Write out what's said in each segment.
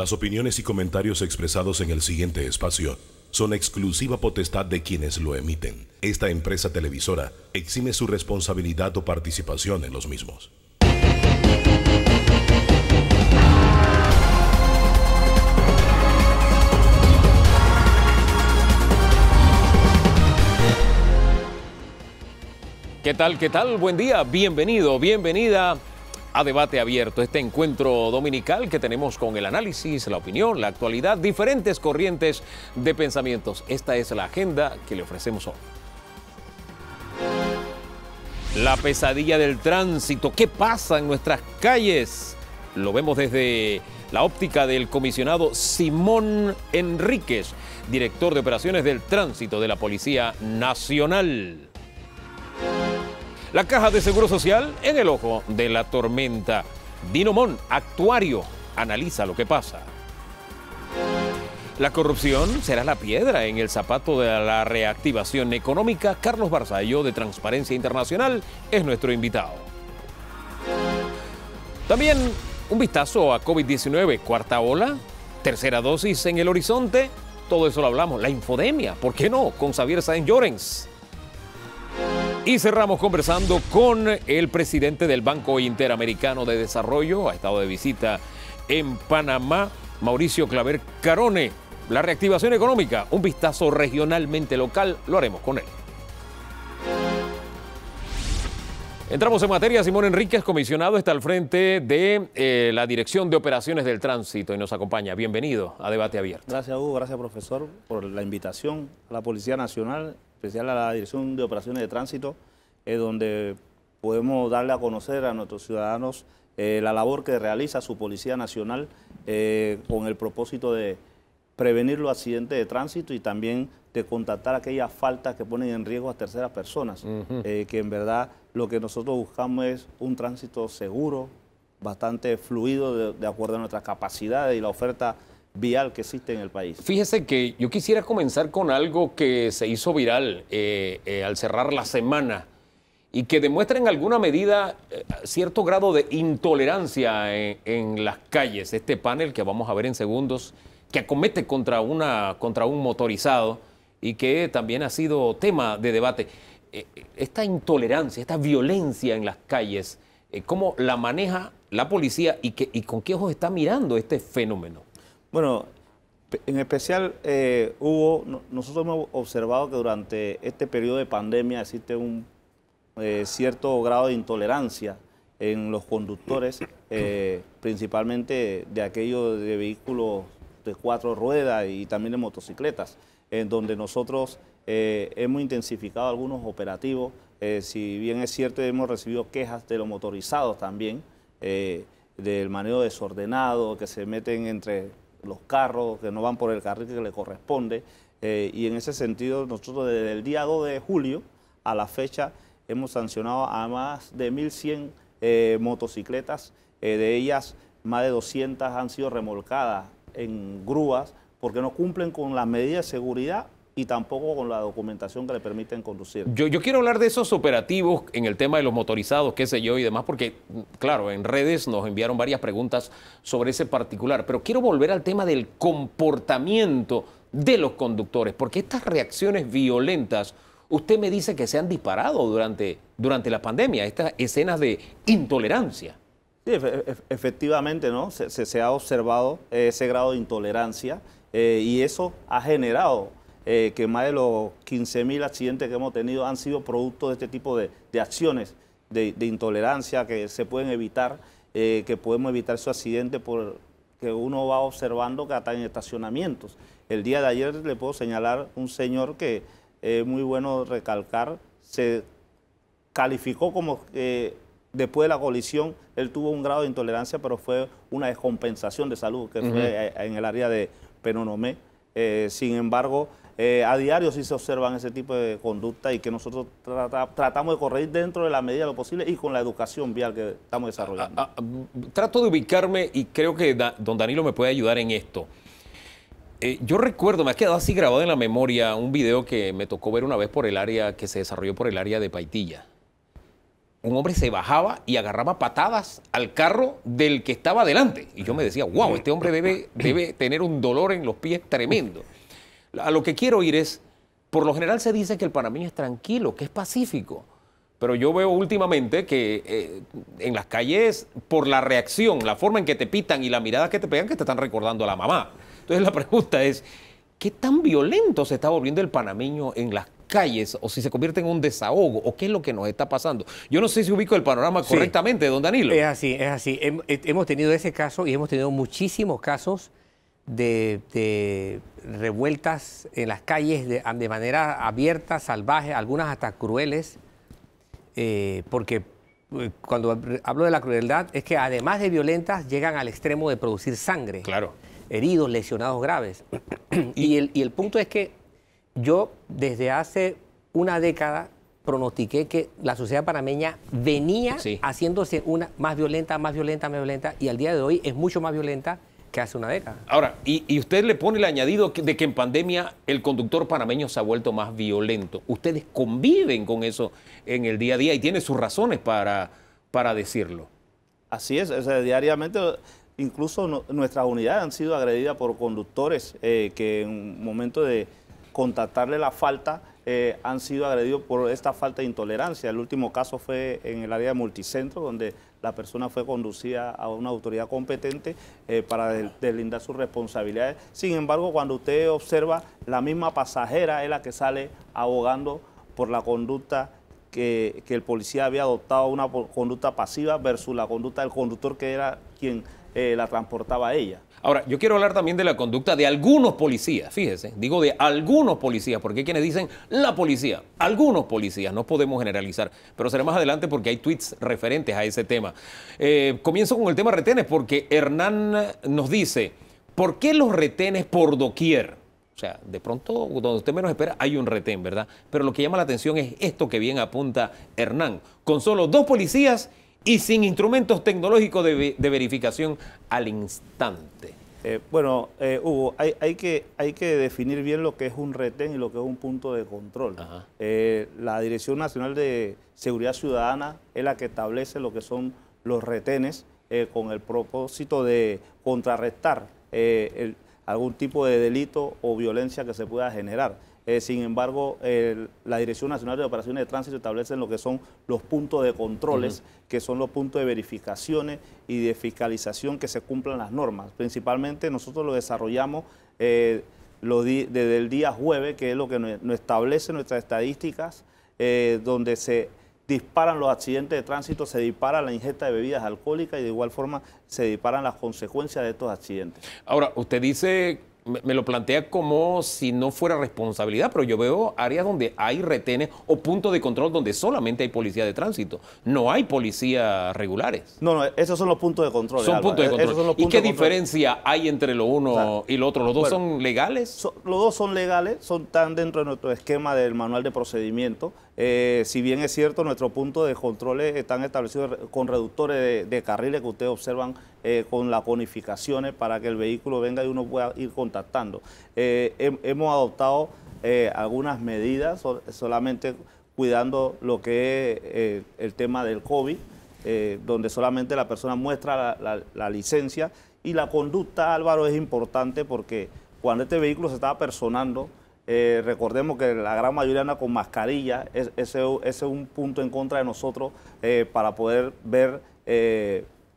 Las opiniones y comentarios expresados en el siguiente espacio son exclusiva potestad de quienes lo emiten. Esta empresa televisora exime su responsabilidad o participación en los mismos. ¿Qué tal? ¿Qué tal? Buen día, bienvenido, bienvenida a debate abierto, este encuentro dominical que tenemos con el análisis, la opinión, la actualidad, diferentes corrientes de pensamientos. Esta es la agenda que le ofrecemos hoy. La pesadilla del tránsito, ¿qué pasa en nuestras calles? Lo vemos desde la óptica del comisionado Simón Enríquez, director de operaciones del tránsito de la Policía Nacional. La Caja de Seguro Social en el ojo de la tormenta. Dinomón, actuario, analiza lo que pasa. La corrupción será la piedra en el zapato de la reactivación económica. Carlos Barzallo de Transparencia Internacional es nuestro invitado. También un vistazo a COVID-19, cuarta ola, tercera dosis en el horizonte. Todo eso lo hablamos. La infodemia, ¿por qué no? Con Xavier Sáenz Llorens. Y cerramos conversando con el presidente del Banco Interamericano de Desarrollo, ha estado de visita en Panamá, Mauricio Claver Carone. La reactivación económica, un vistazo regionalmente local, lo haremos con él. Entramos en materia. Simón Enríquez, comisionado, está al frente de eh, la Dirección de Operaciones del Tránsito y nos acompaña. Bienvenido a Debate Abierto. Gracias, Hugo. Gracias, profesor, por la invitación a la Policía Nacional especial a la Dirección de Operaciones de Tránsito, donde podemos darle a conocer a nuestros ciudadanos eh, la labor que realiza su Policía Nacional eh, con el propósito de prevenir los accidentes de tránsito y también de contactar aquellas faltas que ponen en riesgo a terceras personas, eh, que en verdad lo que nosotros buscamos es un tránsito seguro, bastante fluido de, de acuerdo a nuestras capacidades y la oferta vial que existe en el país. Fíjese que yo quisiera comenzar con algo que se hizo viral eh, eh, al cerrar la semana y que demuestra en alguna medida eh, cierto grado de intolerancia en, las calles. Este panel que vamos a ver en segundos, que acomete contra, una, contra un motorizado y que también ha sido tema de debate. esta intolerancia, esta violencia en las calles, ¿cómo la maneja la policía y, y con qué ojos está mirando este fenómeno? Bueno, en especial eh, hubo, nosotros hemos observado que durante este periodo de pandemia existe un eh, cierto grado de intolerancia en los conductores, eh, principalmente de aquellos de vehículos de cuatro ruedas y también de motocicletas, en donde nosotros eh, hemos intensificado algunos operativos, si bien es cierto hemos recibido quejas de los motorizados también, del manejo desordenado, que se meten entre los carros que no van por el carril que le corresponde. Eh, y en ese sentido, nosotros desde el día 2 de julio a la fecha hemos sancionado a más de 1.100 eh, motocicletas. Eh, de ellas, más de 200 han sido remolcadas en grúas porque no cumplen con las medidas de seguridad y tampoco con la documentación que le permiten conducir. Yo, yo quiero hablar de esos operativos en el tema de los motorizados, qué sé yo y demás, porque, claro, en redes nos enviaron varias preguntas sobre ese particular, pero quiero volver al tema del comportamiento de los conductores, porque estas reacciones violentas, usted me dice que se han disparado durante, durante la pandemia, estas escenas de intolerancia. Sí, efectivamente, ¿no? Se, se, ha observado ese grado de intolerancia eh, y eso ha generado eh, que más de los 15.000 accidentes que hemos tenido han sido producto de este tipo de, acciones de, intolerancia que se pueden evitar, eh, que podemos evitar su accidente porque uno va observando que hasta en estacionamientos. El día de ayer le puedo señalar un señor que es muy bueno recalcar, se calificó como que eh, después de la colisión, él tuvo un grado de intolerancia, pero fue una descompensación de salud que fue en el área de Penonomé. sin embargo, eh, a diario sí se observan ese tipo de conducta y que nosotros tratamos de corregir dentro de la medida de lo posible y con la educación vial que estamos ah, ah, desarrollando. Ah, mm, trato de ubicarme y creo que don Danilo me puede ayudar en esto. Eh, yo recuerdo, me ha quedado así grabado en la memoria un video que me tocó ver una vez por el área, que se desarrolló por el área de Paitilla. Un hombre se bajaba y agarraba patadas al carro del que estaba delante. Y yo me decía, wow, este hombre debe, debe tener un dolor en los pies tremendo. A lo que quiero ir es, por lo general se dice que el panameño es tranquilo, que es pacífico, pero yo veo últimamente que eh, en las calles, por la reacción, la forma en que te pitan y la mirada que te pegan, que te están recordando a la mamá. Entonces la pregunta es, ¿qué tan violento se está volviendo el panameño en las calles o si se convierte en un desahogo o qué es lo que nos está pasando. Yo no sé si ubico el panorama correctamente, don Danilo. Es así, es así. Eh, hemos tenido ese caso y hemos tenido muchísimos casos de revueltas en las calles de, manera abierta, salvaje, algunas hasta crueles, eh, porque eh, cuando hablo de la crueldad es que además de violentas llegan al extremo de producir sangre. Claro. Heridos, lesionados graves. y, el, punto es que yo desde hace una década pronostiqué que la sociedad panameña venía haciéndose una más violenta, más violenta, más violenta, y al día de hoy es mucho más violenta que hace una década. Ahora, y, usted le pone el añadido de que en pandemia el conductor panameño se ha vuelto más violento. Ustedes conviven con eso en el día a día y tiene sus razones para, para decirlo. Así es, diariamente incluso nuestras unidades han sido agredidas por conductores eh, que en un momento de contactarle la falta eh, han sido agredidos por esta falta de intolerancia. El último caso fue en el área de multicentro, donde la persona fue conducida a una autoridad competente eh, para deslindar sus responsabilidades. Sin embargo, cuando usted observa, la misma pasajera es la que sale abogando por la conducta que el policía había adoptado, una conducta pasiva versus la conducta del conductor que era quien eh, la transportaba ella. Ahora, yo quiero hablar también de la conducta de algunos policías, fíjese, digo de algunos policías, porque hay quienes dicen la policía, algunos policías, no podemos generalizar, pero será más adelante porque hay tweets referentes a ese tema. Eh, comienzo con el tema retenes, porque Hernán nos dice, ¿por qué los retenes por doquier? O sea, de pronto, donde usted menos espera, hay un retén, ¿verdad? Pero lo que llama la atención es esto que bien apunta Hernán. Con solo dos policías y sin instrumentos tecnológicos de, verificación al instante. Eh, bueno, eh, Hugo, hay, que, definir bien lo que es un retén y lo que es un punto de control. Eh, la Dirección Nacional de Seguridad Ciudadana es la que establece lo que son los retenes eh, con el propósito de contrarrestar algún tipo de delito o violencia que se pueda generar. Eh, sin embargo, la Dirección Nacional de Operaciones de Tránsito establece lo que son los puntos de controles, que son los puntos de verificaciones y de fiscalización que se cumplan las normas. Principalmente nosotros lo desarrollamos eh, desde el día jueves, que es lo que nos, establece nuestras estadísticas, eh, donde se disparan los accidentes de tránsito, se dispara la ingesta de bebidas alcohólicas y de igual forma se disparan las consecuencias de estos accidentes. Ahora, usted dice me, lo plantea como si no fuera responsabilidad, pero yo veo áreas donde hay retenes o puntos de control donde solamente hay policía de tránsito. No hay policías regulares. No, no, esos son los puntos de control. Son puntos de control. ¿Y qué diferencia hay entre lo uno y lo otro? ¿Los dos son legales? los dos son legales, son tan dentro de nuestro esquema del manual de procedimiento. Eh, si bien es cierto, nuestros puntos de control están establecidos con reductores de carriles que ustedes observan eh, con las conificaciones para que el vehículo venga y uno pueda ir contactando. Eh, hemos adoptado eh, algunas medidas, solamente cuidando lo que es el tema del COVID, donde solamente la persona muestra la, licencia y la conducta, Álvaro, es importante porque cuando este vehículo se estaba personando, recordemos que la gran mayoría anda con mascarilla, ese, es un punto en contra de nosotros para poder ver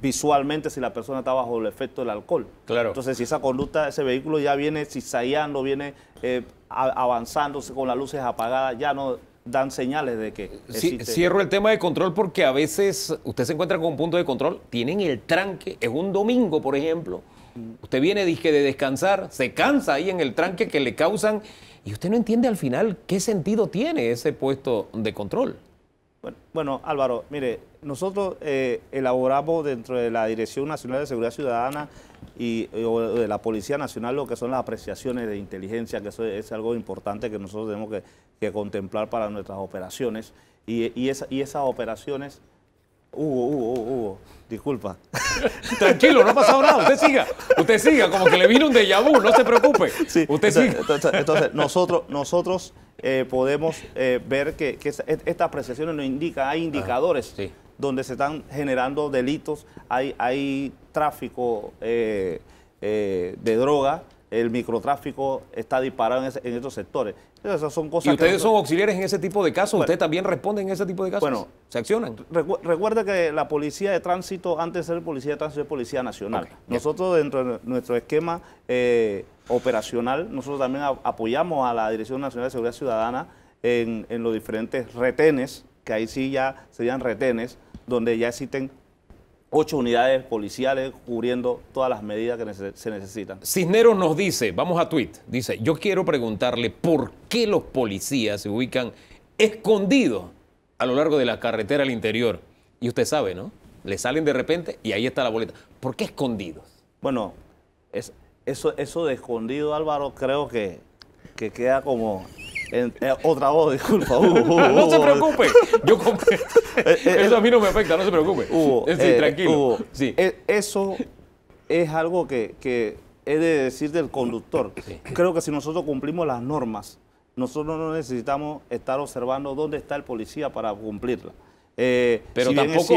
visualmente si la persona está bajo el efecto del alcohol. Claro. Entonces, si esa conducta, ese vehículo ya viene cizallando, viene eh, avanzándose con las luces apagadas, ya no dan señales de que... cierro el tema de control porque a veces usted se encuentra con un punto de control, tienen el tranque, es un domingo, por ejemplo, usted viene dije de descansar, se cansa ahí en el tranque que le causan y usted no entiende al final qué sentido tiene ese puesto de control. bueno Álvaro, mire, nosotros eh, elaboramos dentro de la Dirección Nacional de Seguridad Ciudadana y, eh, de la Policía Nacional lo que son las apreciaciones de inteligencia, que eso es algo importante que nosotros tenemos que, contemplar para nuestras operaciones. Y, esas operaciones Hugo, Hugo, Hugo, disculpa. Tranquilo, no ha pasado nada. Usted siga, usted siga, como que le vino un déjà vu, no se preocupe. usted entonces, siga. Entonces, nosotros, nosotros eh, podemos ver que, e, estas apreciaciones nos indica hay indicadores donde se están generando delitos, hay, hay tráfico eh, eh, de droga, el microtráfico está disparado en, esos estos sectores. Esas son cosas ¿Y ustedes son auxiliares en ese tipo de casos? ¿Ustedes también responden en ese tipo de casos? Bueno, ¿se accionan? recuerda que la policía de tránsito, antes de ser policía de tránsito, es policía nacional. nosotros, dentro de nuestro esquema eh, operacional, nosotros también apoyamos a la Dirección Nacional de Seguridad Ciudadana en, en los diferentes retenes que ahí sí ya serían retenes, donde ya existen ocho unidades policiales cubriendo todas las medidas que se necesitan. Cisneros nos dice, vamos a tweet, dice, yo quiero preguntarle por qué los policías se ubican escondidos a lo largo de la carretera al interior. Y usted sabe, ¿no? Le salen de repente y ahí está la boleta. ¿Por qué escondidos? Bueno, eso, eso de escondido, Álvaro, creo que, que queda como eh, otra voz, disculpa. no se preocupe. Eh, eh, eso a mí no me afecta, no se preocupe. tranquilo. Eso es algo que, he de decir del conductor. Creo que si nosotros cumplimos las normas, nosotros no necesitamos estar observando dónde está el policía para cumplirla. pero,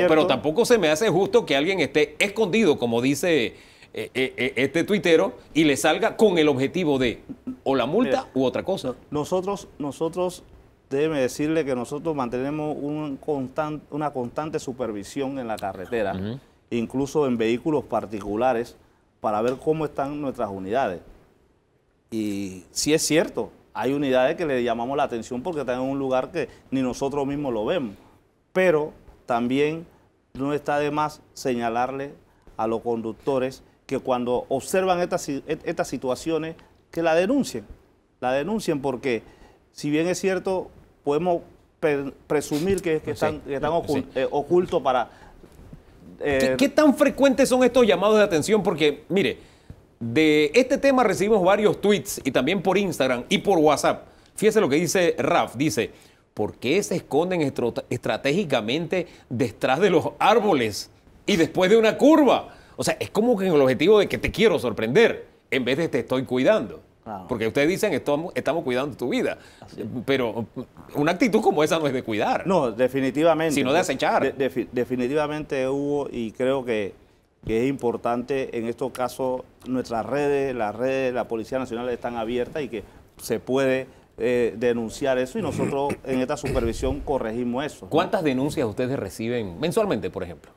pero tampoco se me hace justo que alguien esté escondido, como dice eh, eh, eh, este tuitero y le salga con el objetivo de o la multa u otra cosa. Nosotros, nosotros, déjeme decirle que nosotros mantenemos una constante supervisión en la carretera, incluso en vehículos particulares, para ver cómo están nuestras unidades. Y si es cierto, hay unidades que le llamamos la atención porque están en un lugar que ni nosotros mismos lo vemos. Pero también no está de más señalarle a los conductores que cuando observan estas, estas situaciones, que la denuncien. La denuncien porque, si bien es cierto, podemos presumir que, ah, están, que eh, ocultos para... Eh, ¿Qué, tan frecuentes son estos llamados de atención? Porque, mire, de este tema recibimos varios tweets y también por Instagram y por WhatsApp. Fíjese lo que dice Raf, dice, ¿por qué se esconden estratégicamente detrás de los árboles y después de una curva? O sea, es como que el objetivo de que te quiero sorprender, en vez de te estoy cuidando. Porque ustedes dicen, estamos, estamos cuidando tu vida. Pero una actitud como esa no es de cuidar. No, definitivamente. Sino de acechar. definitivamente hubo, y creo que, es importante en estos casos, nuestras redes, las redes de la Policía Nacional están abiertas y que se puede eh, denunciar eso y nosotros en esta supervisión corregimos eso. ¿Cuántas denuncias ustedes reciben mensualmente, por ejemplo?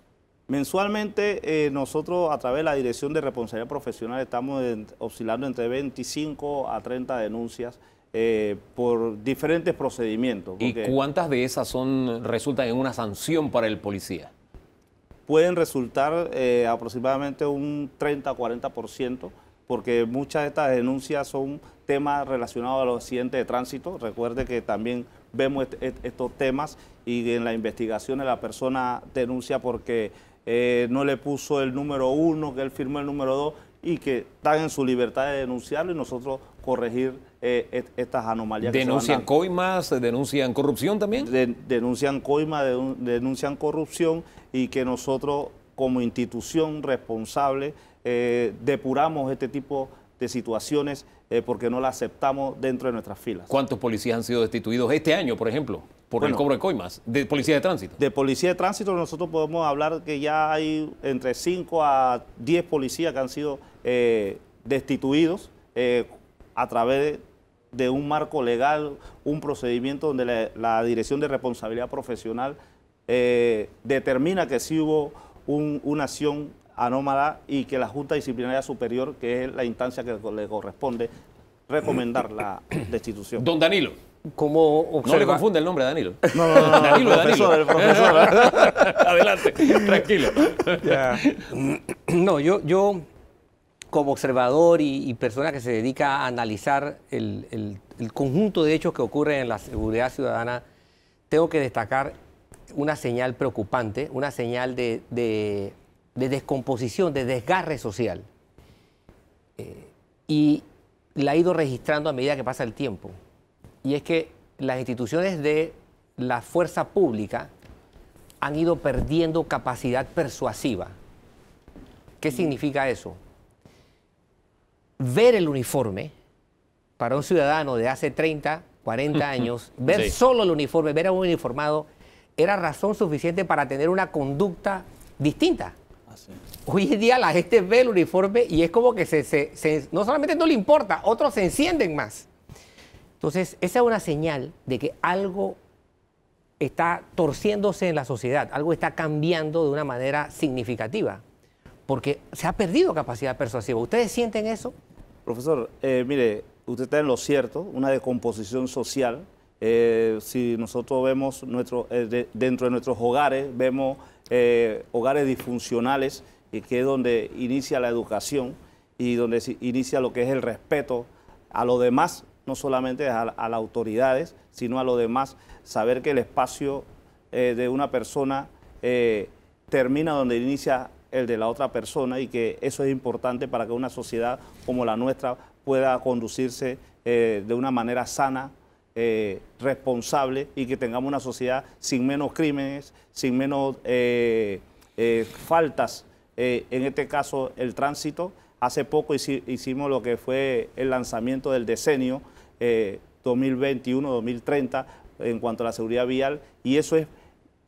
Mensualmente eh, nosotros a través de la Dirección de Responsabilidad Profesional estamos oscilando entre 25 a 30 denuncias eh, por diferentes procedimientos. ¿Y cuántas de esas son resultan en una sanción para el policía? Pueden resultar eh, aproximadamente un 30-40% porque muchas de estas denuncias son temas relacionados a los accidentes de tránsito. Recuerde que también vemos estos temas y en la investigación la persona denuncia porque eh, no le puso el número uno, que él firmó el número dos, y que están en su libertad de denunciarlo y nosotros corregir eh, estas anomalías. ¿Denuncian coimas? ¿Denuncian corrupción también? denuncian coimas, denuncian corrupción y que nosotros como institución responsable eh, depuramos este tipo de situaciones porque no la aceptamos dentro de nuestras filas. ¿Cuántos policías han sido destituidos este año, por ejemplo? por el cobro de coimas, de policía de tránsito. De policía de tránsito nosotros podemos hablar que ya hay entre 5 a 10 policías que han sido eh, destituidos eh, a través de un marco legal, un procedimiento donde la, Dirección de Responsabilidad Profesional eh, determina que sí hubo una acción anómala y que la Junta Disciplinaria Superior, que es la instancia que le corresponde, recomendar la destitución. Don Danilo cómo No le confunde el nombre a Danilo. No, no, no. Danilo, Danilo. El profesor. Adelante, tranquilo. No, yo, yo como observador y, persona que se dedica a analizar el, conjunto de hechos que ocurren en la seguridad ciudadana, tengo que destacar una señal preocupante, una señal de, descomposición, de desgarre social. Eh, y la he ido registrando a medida que pasa el tiempo y es que las instituciones de la fuerza pública han ido perdiendo capacidad persuasiva. ¿Qué significa eso? Ver el uniforme para un ciudadano de hace 30, 40 años, ver solo el uniforme, ver a un uniformado, era razón suficiente para tener una conducta distinta. Hoy en día la gente ve el uniforme y es como que no solamente no le importa, otros se encienden más. Entonces, esa es una señal de que algo está torciéndose en la sociedad, algo está cambiando de una manera significativa, porque se ha perdido capacidad persuasiva. ¿Ustedes sienten eso? Profesor, eh, mire, usted está en lo cierto, una decomposición social. Eh, si nosotros vemos eh, dentro de nuestros hogares, vemos hogares disfuncionales, que es donde inicia la educación y donde inicia lo que es el respeto a lo demás no solamente a, las autoridades, sino a los demás, saber que el espacio eh, de una persona eh, termina donde inicia el de la otra persona y que eso es importante para que una sociedad como la nuestra pueda conducirse eh, de una manera sana, responsable y que tengamos una sociedad sin menos crímenes, sin menos faltas. en este caso, el tránsito. Hace poco hicimos lo que fue el lanzamiento del decenio 2021-2030 eh, en cuanto a la seguridad vial y eso es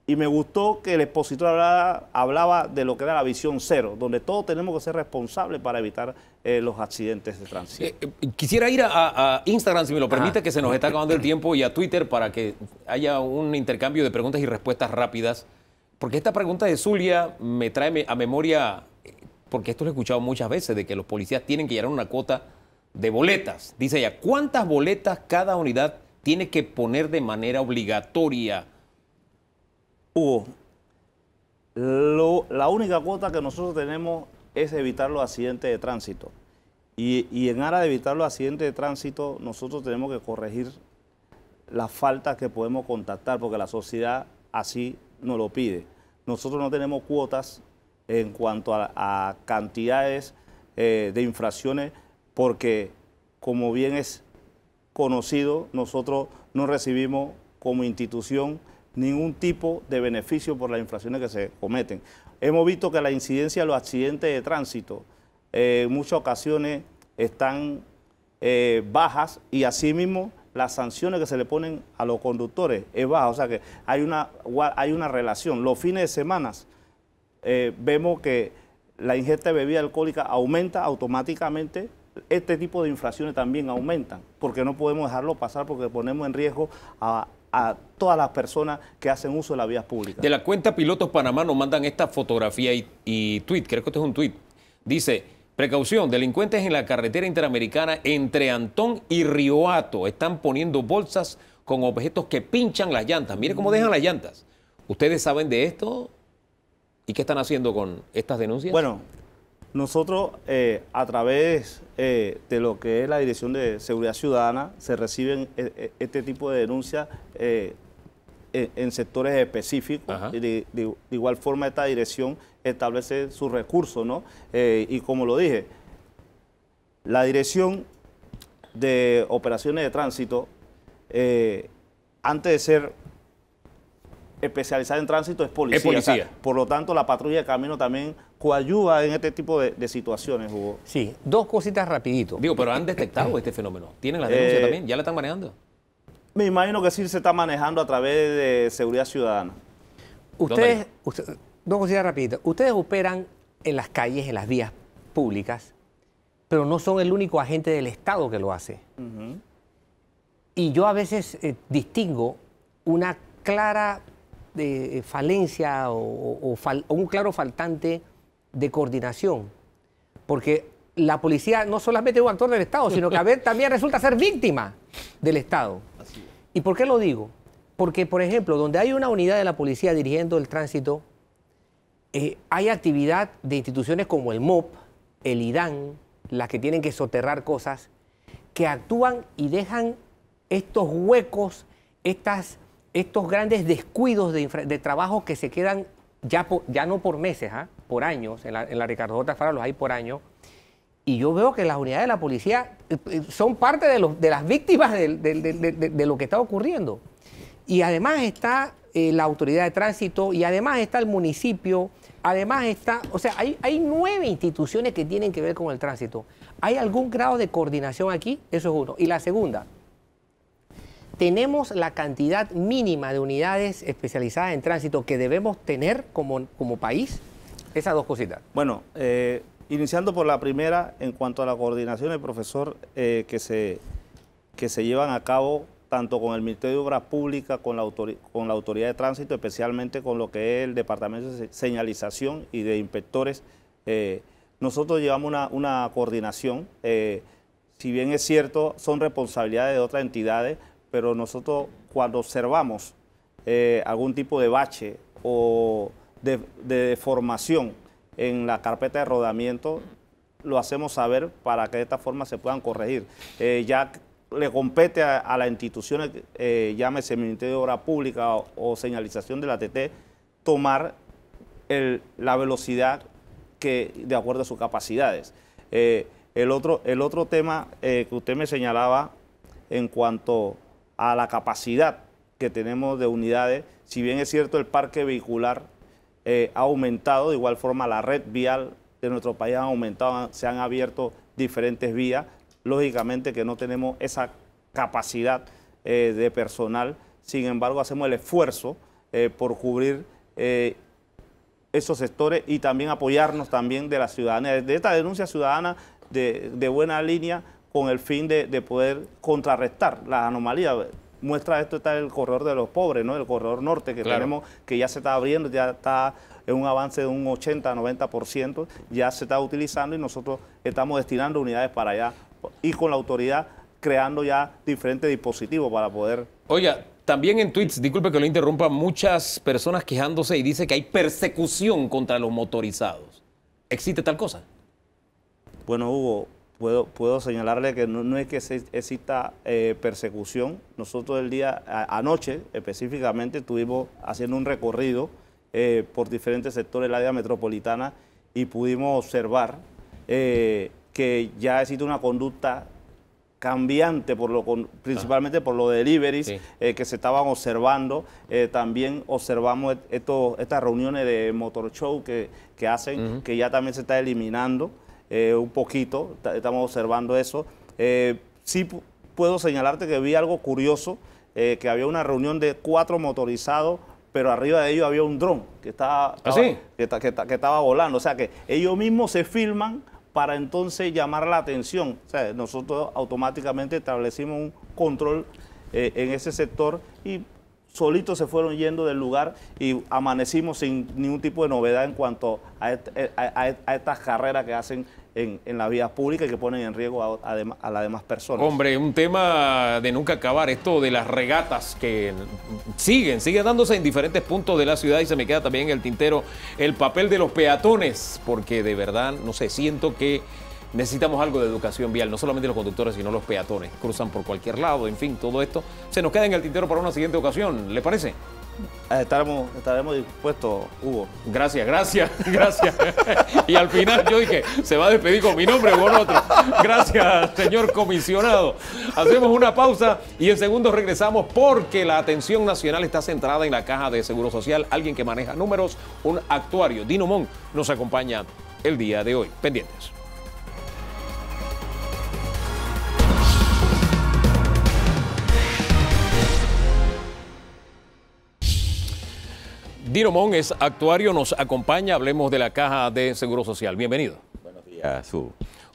y me gustó que el expositor hablaba, de lo que era la visión cero, donde todos tenemos que ser responsables para evitar eh, los accidentes de tránsito. Eh, quisiera ir a, Instagram, si me lo permite, que se nos está acabando el tiempo, y a Twitter para que haya un intercambio de preguntas y respuestas rápidas, porque esta pregunta de Zulia me trae a memoria, porque esto lo he escuchado muchas veces, de que los policías tienen que llegar una cuota de boletas. Dice ella, ¿cuántas boletas cada unidad tiene que poner de manera obligatoria? Hugo, la única cuota que nosotros tenemos es evitar los accidentes de tránsito. Y, en aras de evitar los accidentes de tránsito, nosotros tenemos que corregir las faltas que podemos contactar, porque la sociedad así nos lo pide. Nosotros no tenemos cuotas en cuanto a, cantidades eh, de infracciones porque como bien es conocido, nosotros no recibimos como institución ningún tipo de beneficio por las infracciones que se cometen. Hemos visto que la incidencia de los accidentes de tránsito eh, en muchas ocasiones están eh, bajas y asimismo las sanciones que se le ponen a los conductores es baja, o sea que hay una, hay una relación. Los fines de semana eh, vemos que la ingesta de bebida alcohólica aumenta automáticamente este tipo de inflaciones también aumentan, porque no podemos dejarlo pasar porque ponemos en riesgo a, todas las personas que hacen uso de las vías públicas. De la cuenta Pilotos Panamá nos mandan esta fotografía y, y tweet, creo que este es un tweet. Dice, precaución, delincuentes en la carretera interamericana entre Antón y Rioato están poniendo bolsas con objetos que pinchan las llantas. Mire cómo dejan las llantas. ¿Ustedes saben de esto? ¿Y qué están haciendo con estas denuncias? Bueno, nosotros, eh, a través eh, de lo que es la Dirección de Seguridad Ciudadana, se reciben eh, este tipo de denuncias en, sectores específicos. de, igual forma, esta dirección establece sus recursos, ¿no? y como lo dije, la Dirección de Operaciones de Tránsito, antes de ser especializada en tránsito, es policía. por lo tanto, la patrulla de camino también coayuda en este tipo de, situaciones, Hugo. Sí, dos cositas rapidito. Digo, pero han detectado este fenómeno. ¿Tienen la eh, denuncia también? ¿Ya la están manejando? Me imagino que sí se está manejando a través de seguridad ciudadana. Ustedes, dos cositas rapiditas. Ustedes operan en las calles, en las vías públicas, pero no son el único agente del Estado que lo hace. Y yo a veces eh, distingo una clara de eh, falencia o, o, un claro faltante de coordinación, porque la policía no solamente es un actor del Estado, sino que a también resulta ser víctima del Estado. ¿Y por qué lo digo? Porque, por ejemplo, donde hay una unidad de la policía dirigiendo el tránsito, eh, hay actividad de instituciones como el MOP, el IDAN, las que tienen que soterrar cosas, que actúan y dejan estos huecos, estas, estos grandes descuidos de, trabajo que se quedan ya, ya no por meses, ¿ah? por años, en la, Ricardo J. Fara los hay por años... y yo veo que las unidades de la policía eh, eh, son parte de, las víctimas de, lo que está ocurriendo. Y además está eh, la autoridad de tránsito, y además está el municipio, además está, o sea, hay, nueve instituciones que tienen que ver con el tránsito. ¿Hay algún grado de coordinación aquí? Eso es uno. Y la segunda, tenemos la cantidad mínima de unidades especializadas en tránsito que debemos tener como país. Esas dos cositas. Bueno, eh, iniciando por la primera, en cuanto a la coordinación del profesor eh, que, se, que se llevan a cabo tanto con el Ministerio de Obras Públicas, con la, con la Autoridad de Tránsito, especialmente con lo que es el Departamento de Señalización y de Inspectores. Eh, nosotros llevamos una, coordinación, si bien es cierto, son responsabilidades de otras entidades, pero nosotros cuando observamos algún tipo de bache o de, formación en la carpeta de rodamiento lo hacemos saber para que de esta forma se puedan corregir. Eh, ya le compete a, las instituciones, eh, llámese Ministerio de Obra Pública o, señalización de la TT, tomar la velocidad que de acuerdo a sus capacidades. Eh, el, otro, el otro tema que usted me señalaba en cuanto a la capacidad que tenemos de unidades, si bien es cierto el parque vehicular eh, ha aumentado, de igual forma la red vial de nuestro país ha aumentado, se han abierto diferentes vías, lógicamente que no tenemos esa capacidad eh, de personal, sin embargo hacemos el esfuerzo eh, por cubrir esos sectores y también apoyarnos también de la ciudadanía, de esta denuncia ciudadana de, buena línea con el fin de, de poder contrarrestar las anomalías muestra esto está el corredor de los pobres, ¿no? El corredor norte que tenemos, que ya se está abriendo, ya está en un avance de un 80-90%, ya se está utilizando y nosotros estamos destinando unidades para allá y con la autoridad creando ya diferentes dispositivos para poder... Oiga, también en tweets, disculpe que lo interrumpa, muchas personas quejándose y dice que hay persecución contra los motorizados. ¿Existe tal cosa? Bueno, Hugo, puedo, señalarle que no, es que exista eh, persecución. Nosotros el día anoche específicamente estuvimos haciendo un recorrido eh, por diferentes sectores del área metropolitana y pudimos observar eh, que ya existe una conducta cambiante, por lo, principalmente por los deliveries que se estaban observando. también observamos estas reuniones de motor show que, que hacen, que ya también se está eliminando. Eh, un poquito, estamos observando eso. Eh, sí puedo señalarte que vi algo curioso, eh, que había una reunión de cuatro motorizados, pero arriba de ellos había un dron que estaba, ¿Ah, que, estaba volando. O sea que ellos mismos se filman para entonces llamar la atención. O sea, nosotros automáticamente establecimos un control en ese sector y solitos se fueron yendo del lugar y amanecimos sin ningún tipo de novedad en cuanto a este, estas carreras que hacen en, la vía pública y que ponen en riesgo a, a, las demás personas. Hombre, un tema de nunca acabar, esto de las regatas que siguen, siguen dándose en diferentes puntos de la ciudad y se me queda también en el tintero el papel de los peatones, porque de verdad, no sé, siento que necesitamos algo de educación vial, no solamente los conductores, sino los peatones, cruzan por cualquier lado, en fin, todo esto se nos queda en el tintero para una siguiente ocasión, ¿le parece? Eh, estaremos, estaremos dispuestos, Hugo. Gracias, gracias, gracias. y al final yo dije, se va a despedir con mi nombre o con otro. Gracias, señor comisionado. Hacemos una pausa y en segundos regresamos porque la atención nacional está centrada en la caja de Seguro Social. Alguien que maneja números, un actuario, Dino nos acompaña el día de hoy. Pendientes. Dino Mon es actuario, nos acompaña, hablemos de la caja de Seguro Social. Bienvenido. Buenos días,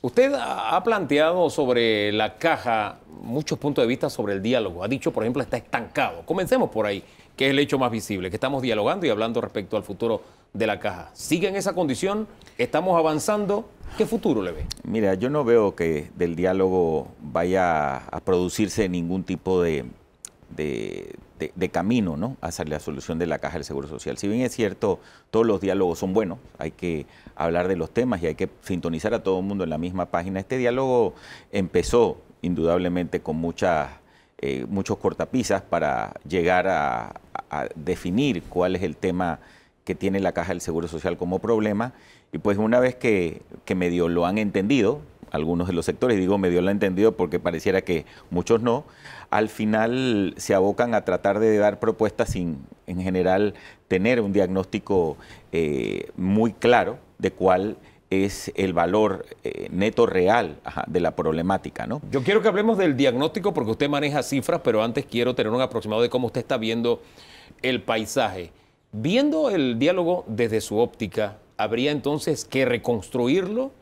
Usted ha planteado sobre la caja muchos puntos de vista sobre el diálogo. Ha dicho, por ejemplo, está estancado. Comencemos por ahí, que es el hecho más visible, que estamos dialogando y hablando respecto al futuro de la caja. ¿Sigue en esa condición? ¿Estamos avanzando? ¿Qué futuro le ve? Mira, yo no veo que del diálogo vaya a producirse ningún tipo de de, camino ¿no? hacia la solución de la caja del Seguro Social. Si bien es cierto, todos los diálogos son buenos, hay que hablar de los temas y hay que sintonizar a todo el mundo en la misma página. Este diálogo empezó indudablemente con muchas, eh, muchos cortapisas para llegar a, definir cuál es el tema que tiene la caja del Seguro Social como problema. Y pues una vez que, que medio lo han entendido, algunos de los sectores, digo medio lo han entendido porque pareciera que muchos no, al final se abocan a tratar de dar propuestas sin, en general, tener un diagnóstico eh, muy claro de cuál es el valor eh, neto real de la problemática. ¿no? Yo quiero que hablemos del diagnóstico porque usted maneja cifras, pero antes quiero tener un aproximado de cómo usted está viendo el paisaje. Viendo el diálogo desde su óptica, ¿habría entonces que reconstruirlo?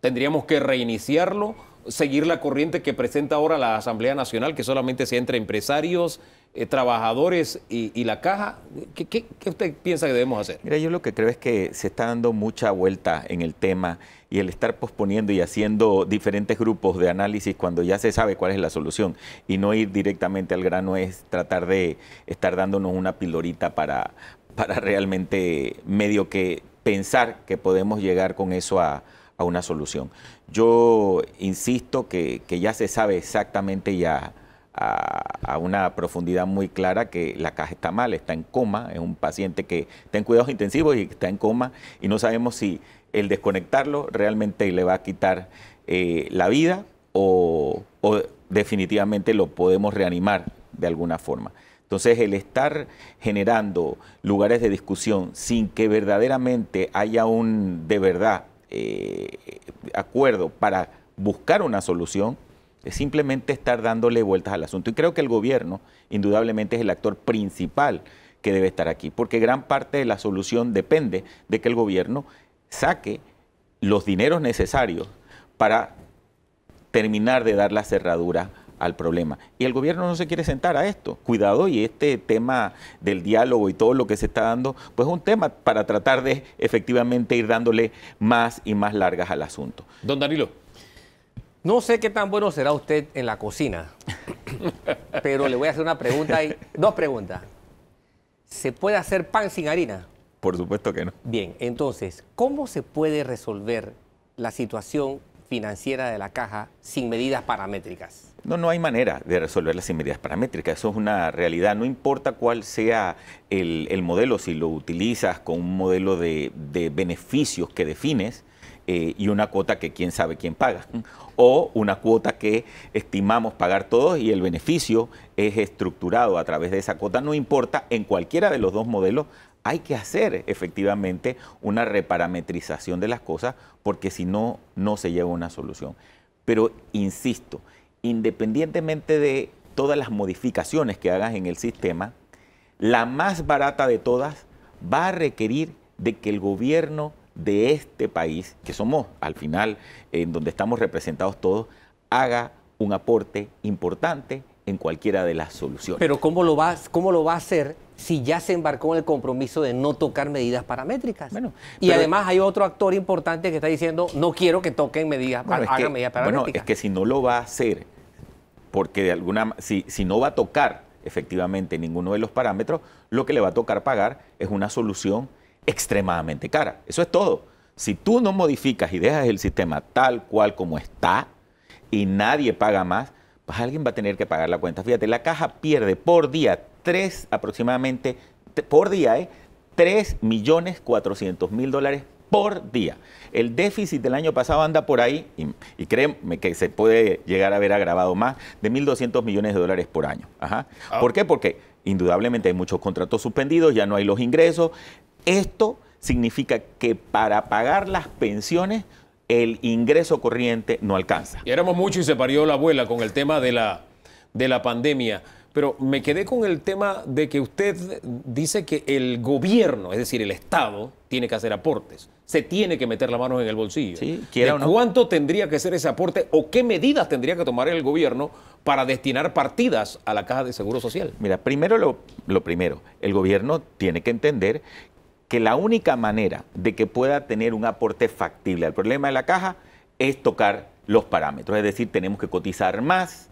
¿Tendríamos que reiniciarlo? seguir la corriente que presenta ahora la Asamblea Nacional, que solamente sea entre empresarios, eh, trabajadores y, la caja? ¿Qué, usted piensa que debemos hacer? Mira, yo lo que creo es que se está dando mucha vuelta en el tema y el estar posponiendo y haciendo diferentes grupos de análisis cuando ya se sabe cuál es la solución y no ir directamente al grano es tratar de estar dándonos una pilorita para, realmente medio que pensar que podemos llegar con eso a una solución. Yo insisto que, ya se sabe exactamente ya a, una profundidad muy clara que la caja está mal, está en coma, es un paciente que está en cuidados intensivos y está en coma y no sabemos si el desconectarlo realmente le va a quitar eh, la vida o, o definitivamente lo podemos reanimar de alguna forma. Entonces, el estar generando lugares de discusión sin que verdaderamente haya un de verdad eh, acuerdo para buscar una solución, es simplemente estar dándole vueltas al asunto. Y creo que el gobierno, indudablemente, es el actor principal que debe estar aquí, porque gran parte de la solución depende de que el gobierno saque los dineros necesarios para terminar de dar la cerradura al problema. Y el gobierno no se quiere sentar a esto. Cuidado, y este tema del diálogo y todo lo que se está dando, pues es un tema para tratar de efectivamente ir dándole más y más largas al asunto. Don Danilo. No sé qué tan bueno será usted en la cocina, pero le voy a hacer una pregunta y dos preguntas. ¿Se puede hacer pan sin harina? Por supuesto que no. Bien, entonces, ¿cómo se puede resolver la situación financiera de la caja sin medidas paramétricas? No, no hay manera de resolver las inmediatas paramétricas, eso es una realidad, no importa cuál sea el, modelo, si lo utilizas con un modelo de, beneficios que defines eh, y una cuota que quién sabe quién paga, o una cuota que estimamos pagar todos y el beneficio es estructurado a través de esa cuota, no importa, en cualquiera de los dos modelos hay que hacer efectivamente una reparametrización de las cosas porque si no, no se lleva a una solución. Pero insisto, independientemente de todas las modificaciones que hagas en el sistema, la más barata de todas va a requerir de que el gobierno de este país, que somos al final en donde estamos representados todos, haga un aporte importante en cualquiera de las soluciones. Pero ¿cómo lo va, cómo lo va a hacer si ya se embarcó en el compromiso de no tocar medidas paramétricas. y además hay otro actor importante que está diciendo, no quiero que toquen medidas, hagan medidas paramétricas. Bueno, es que si no lo va a hacer, porque de alguna si, si no va a tocar efectivamente ninguno de los parámetros, lo que le va a tocar pagar es una solución extremadamente cara. Eso es todo. Si tú no modificas y dejas el sistema tal cual como está y nadie paga más, pues alguien va a tener que pagar la cuenta. Fíjate, la caja pierde por día 3 aproximadamente por día, 3.400.000 ¿eh? millones 400 mil dólares por día. El déficit del año pasado anda por ahí, y, créeme que se puede llegar a ver agravado más, de 1.200 millones de dólares por año. Ah. ¿Por qué? Porque indudablemente hay muchos contratos suspendidos, ya no hay los ingresos. Esto significa que para pagar las pensiones el ingreso corriente no alcanza. Y éramos muchos y se parió la abuela con el tema de la, de la pandemia. Pero me quedé con el tema de que usted dice que el gobierno, es decir, el Estado, tiene que hacer aportes. Se tiene que meter la mano en el bolsillo. ¿Cuánto tendría que ser ese aporte o qué medidas tendría que tomar el gobierno para destinar partidas a la caja de seguro social? Mira, primero lo primero, el gobierno tiene que entender que la única manera de que pueda tener un aporte factible al problema de la caja es tocar los parámetros. Es decir, tenemos que cotizar más,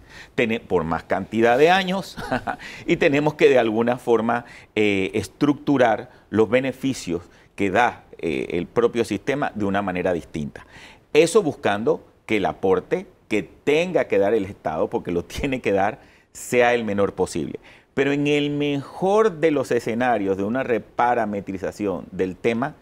por más cantidad de años y tenemos que de alguna forma eh, estructurar los beneficios que da eh, el propio sistema de una manera distinta. Eso buscando que el aporte que tenga que dar el Estado, porque lo tiene que dar, sea el menor posible. Pero en el mejor de los escenarios de una reparametrización del tema,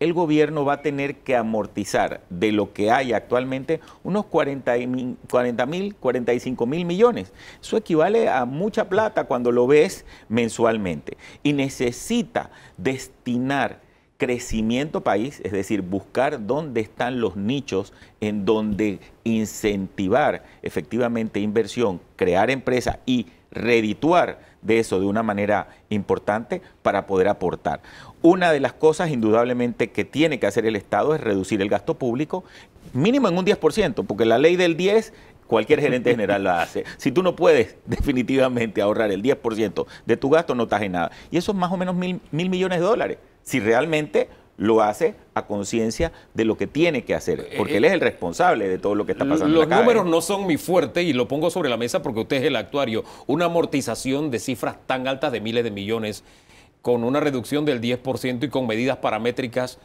el gobierno va a tener que amortizar de lo que hay actualmente unos 40 mil, 40 45 mil millones. Eso equivale a mucha plata cuando lo ves mensualmente. Y necesita destinar crecimiento país, es decir, buscar dónde están los nichos en donde incentivar efectivamente inversión, crear empresas y redituar de eso de una manera importante para poder aportar. Una de las cosas indudablemente que tiene que hacer el Estado es reducir el gasto público mínimo en un 10%, porque la ley del 10 cualquier gerente general la hace. Si tú no puedes definitivamente ahorrar el 10% de tu gasto, no estás en nada. Y eso es más o menos mil, millones de dólares, si realmente lo hace a conciencia de lo que tiene que hacer, eh, porque eh, él es el responsable de todo lo que está pasando. Los en números no son mi fuerte y lo pongo sobre la mesa porque usted es el actuario. Una amortización de cifras tan altas de miles de millones con una reducción del 10% y con medidas paramétricas,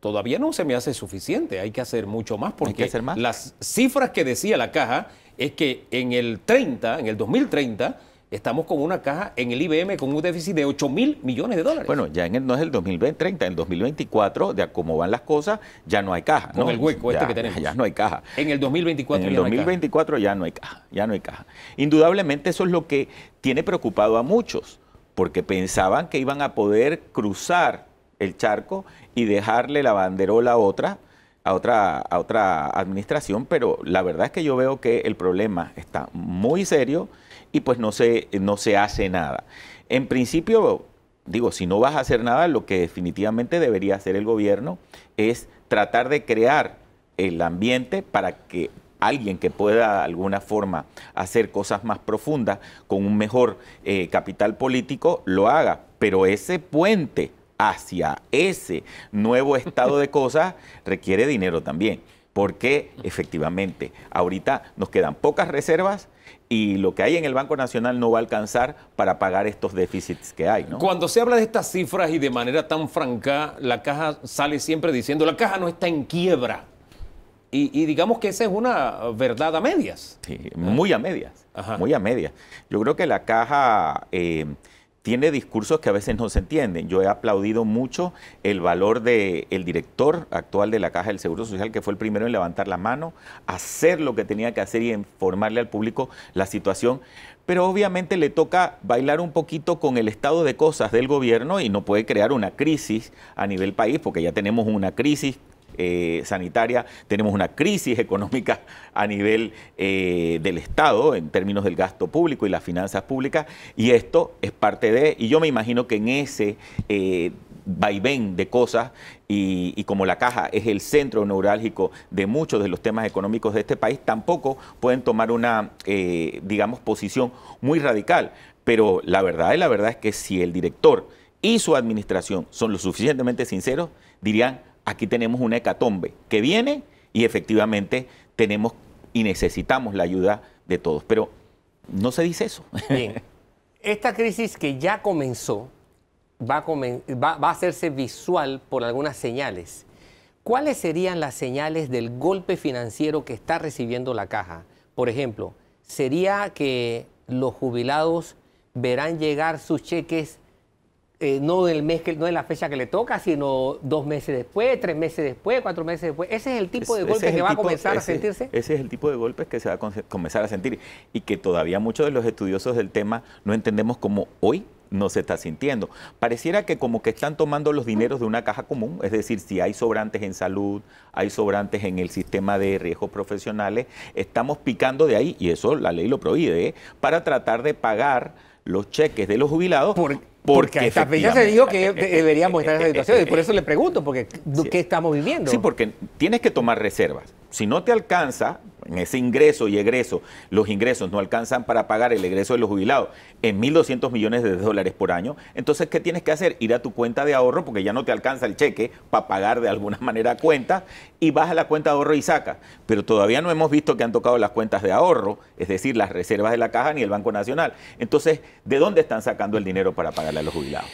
todavía no se me hace suficiente. Hay que hacer mucho más porque hacer más. las cifras que decía la caja es que en el 30, en el 2030, estamos con una caja en el IBM con un déficit de 8 mil millones de dólares. Bueno, ya en no es el 2030, en el 2024, de cómo van las cosas, ya no hay caja. ¿no? el hueco este que tenemos. Ya no hay caja. En el 2024 ya no hay caja. ya no hay caja, ya no hay caja. Indudablemente eso es lo que tiene preocupado a muchos porque pensaban que iban a poder cruzar el charco y dejarle la banderola a otra, a otra, a otra administración, pero la verdad es que yo veo que el problema está muy serio y pues no se, no se hace nada. En principio, digo, si no vas a hacer nada, lo que definitivamente debería hacer el gobierno es tratar de crear el ambiente para que alguien que pueda de alguna forma hacer cosas más profundas con un mejor eh, capital político lo haga. Pero ese puente hacia ese nuevo estado de cosas requiere dinero también. Porque efectivamente, ahorita nos quedan pocas reservas y lo que hay en el Banco Nacional no va a alcanzar para pagar estos déficits que hay. Cuando se habla de estas cifras y de manera tan franca, la caja sale siempre diciendo, la caja no está en quiebra. Y, digamos que esa es una verdad a medias. muy a medias. Muy a medias. Yo creo que la caja eh, tiene discursos que a veces no se entienden. Yo he aplaudido mucho el valor del director actual de la Caja del Seguro Social, que fue el primero en levantar la mano, hacer lo que tenía que hacer y informarle al público la situación. Pero obviamente le toca bailar un poquito con el estado de cosas del gobierno y no puede crear una crisis a nivel país, porque ya tenemos una crisis eh, sanitaria, tenemos una crisis económica a nivel eh, del Estado en términos del gasto público y las finanzas públicas, y esto es parte de, y yo me imagino que en ese... Eh, vaivén de cosas y, como la caja es el centro neurálgico de muchos de los temas económicos de este país, tampoco pueden tomar una, digamos, posición muy radical. Pero la verdad es la verdad es que si el director y su administración son lo suficientemente sinceros, dirían, aquí tenemos una hecatombe que viene y efectivamente tenemos y necesitamos la ayuda de todos. Pero no se dice eso. Bien. Esta crisis que ya comenzó va a, va a hacerse visual por algunas señales. ¿Cuáles serían las señales del golpe financiero que está recibiendo la caja? Por ejemplo, ¿sería que los jubilados verán llegar sus cheques eh, no del mes no de la fecha que le toca, sino dos meses después, tres meses después, cuatro meses después. Ese es el tipo de golpe que va a comenzar a sentirse. Ese es el tipo de golpes que se va a comenzar a sentir y que todavía muchos de los estudiosos del tema no entendemos como hoy no se está sintiendo. Pareciera que como que están tomando los dineros de una caja común, es decir, si hay sobrantes en salud, hay sobrantes en el sistema de riesgos profesionales, estamos picando de ahí, y eso la ley lo prohíbe, ¿eh? para tratar de pagar los cheques de los jubilados. Porque, ya se dijo que deberíamos estar en esa situación. Y por eso le pregunto, porque ¿qué estamos viviendo? Sí, porque tienes que tomar reservas. Si no te alcanza, en ese ingreso y egreso, los ingresos no alcanzan para pagar el egreso de los jubilados en 1.200 millones de dólares por año, entonces, ¿qué tienes que hacer? Ir a tu cuenta de ahorro, porque ya no te alcanza el cheque para pagar de alguna manera cuenta, y vas a la cuenta de ahorro y saca. Pero todavía no hemos visto que han tocado las cuentas de ahorro, es decir, las reservas de la caja ni el Banco Nacional. Entonces, ¿de dónde están sacando el dinero para pagarle a los jubilados?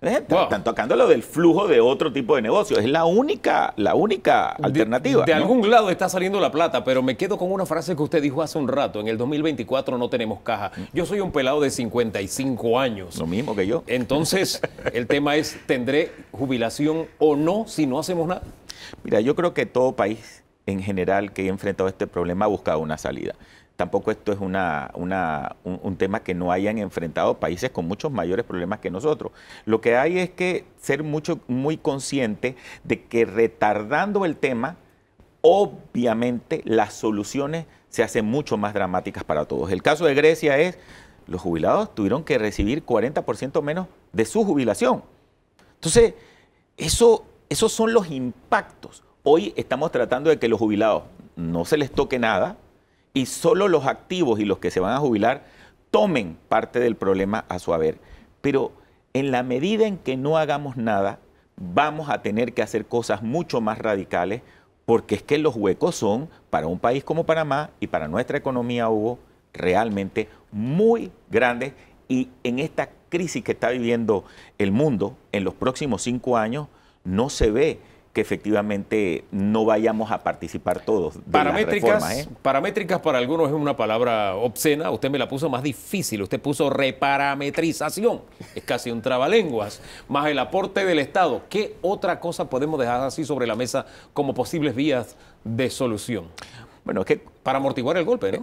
Eh, están tocando lo del flujo de otro tipo de negocio. Es la única, la única alternativa. De algún lado está saliendo la plata, pero me quedo con una frase que usted dijo hace un rato. En el 2024 no tenemos caja. Mm. Yo soy un pelado de 55 años. Lo mismo que yo. Entonces, el tema es, ¿tendré jubilación o no si no hacemos nada? Mira, yo creo que todo país en general que ha enfrentado este problema ha buscado una salida tampoco esto es un, tema que no hayan enfrentado países con muchos mayores problemas que nosotros. Lo que hay es que ser mucho, muy consciente de que retardando el tema, obviamente las soluciones se hacen mucho más dramáticas para todos. El caso de Grecia es, los jubilados tuvieron que recibir 40% menos de su jubilación. Entonces, eso, esos son los impactos. Hoy estamos tratando de que los jubilados no se les toque nada, y solo los activos y los que se van a jubilar tomen parte del problema a su haber. Pero en la medida en que no hagamos nada, vamos a tener que hacer cosas mucho más radicales, porque es que los huecos son, para un país como Panamá y para nuestra economía, Hugo, realmente muy grandes. Y en esta crisis que está viviendo el mundo, en los próximos cinco años, no se ve que efectivamente no vayamos a participar todos. De paramétricas, ¿eh? paramétricas para algunos es una palabra obscena, usted me la puso más difícil, usted puso reparametrización, es casi un trabalenguas, más el aporte del Estado. ¿Qué otra cosa podemos dejar así sobre la mesa como posibles vías de solución? Bueno, es que... Para amortiguar el golpe, ¿no?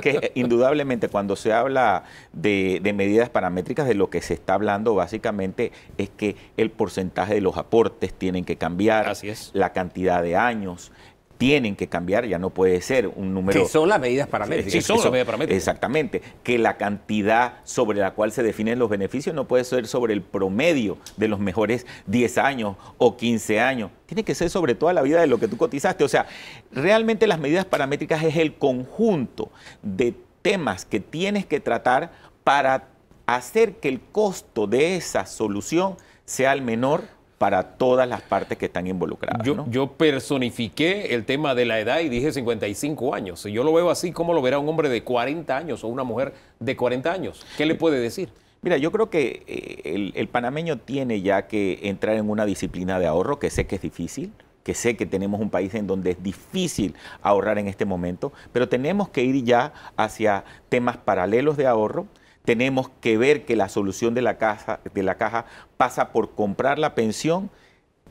que indudablemente cuando se habla de, medidas paramétricas, de lo que se está hablando básicamente es que el porcentaje de los aportes tienen que cambiar, la cantidad de años, tienen que cambiar, ya no puede ser un número. Que son las medidas paramétricas. Sí, son, las medidas paramétricas. Exactamente. Que la cantidad sobre la cual se definen los beneficios no puede ser sobre el promedio de los mejores 10 años o 15 años. Tiene que ser sobre toda la vida de lo que tú cotizaste. O sea, realmente las medidas paramétricas es el conjunto de temas que tienes que tratar para hacer que el costo de esa solución sea el menor para todas las partes que están involucradas. Yo, personifiqué el tema de la edad y dije 55 años. Si yo lo veo así, ¿cómo lo verá un hombre de 40 años o una mujer de 40 años? ¿Qué le puede decir? Mira, yo creo que eh, el panameño tiene ya que entrar en una disciplina de ahorro que sé que es difícil que sé que tenemos un país en donde es difícil ahorrar en este momento, pero tenemos que ir ya hacia temas paralelos de ahorro, tenemos que ver que la solución de la, de la caja pasa por comprar la pensión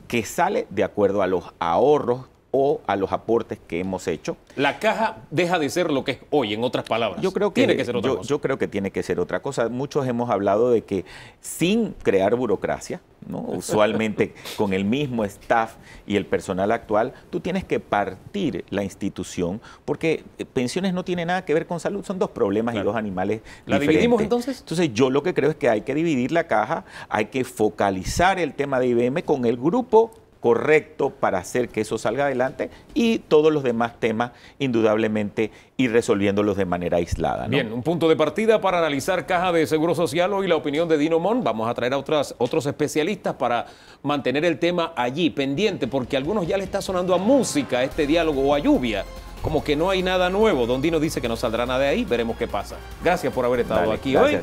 que sale de acuerdo a los ahorros o a los aportes que hemos hecho. La caja deja de ser lo que es hoy, en otras palabras. Yo creo que, tiene que ser otra cosa. Yo creo que tiene que ser otra cosa. Muchos hemos hablado de que sin crear burocracia, ¿no? usualmente con el mismo staff y el personal actual, tú tienes que partir la institución porque eh, pensiones no tiene nada que ver con salud, son dos problemas y dos animales. ¿La dividimos entonces? Entonces yo lo que creo es que hay que dividir la caja, hay que focalizar el tema de IBM con el grupo correcto para hacer que eso salga adelante y todos los demás temas indudablemente ir resolviéndolos de manera aislada. Bien, un punto de partida para analizar Caja de Seguro Social hoy la opinión de Dino Mon. Vamos a traer a otras, otros especialistas para mantener el tema allí pendiente porque a algunos ya le está sonando a música este diálogo o a lluvia como que no hay nada nuevo. Don Dino dice que no saldrá nada de ahí, veremos qué pasa. Gracias por haber estado aquí hoy.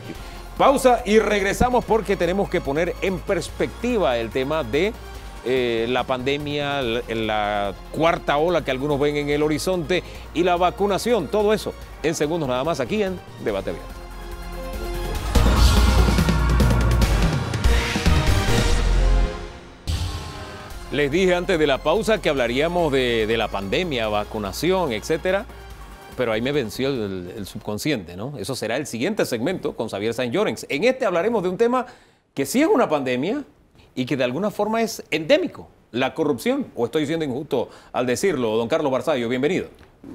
Pausa y regresamos porque tenemos que poner en perspectiva el tema de eh, la pandemia, la, cuarta ola que algunos ven en el horizonte y la vacunación, todo eso en segundos nada más aquí en Debate Abierto. Les dije antes de la pausa que hablaríamos de, la pandemia, vacunación, etcétera, pero ahí me venció el, subconsciente, ¿no? Eso será el siguiente segmento con Xavier Saint Llorens. En este hablaremos de un tema que sí es una pandemia, y que de alguna forma es endémico, la corrupción. ¿O estoy diciendo injusto al decirlo? Don Carlos Barzallo, bienvenido.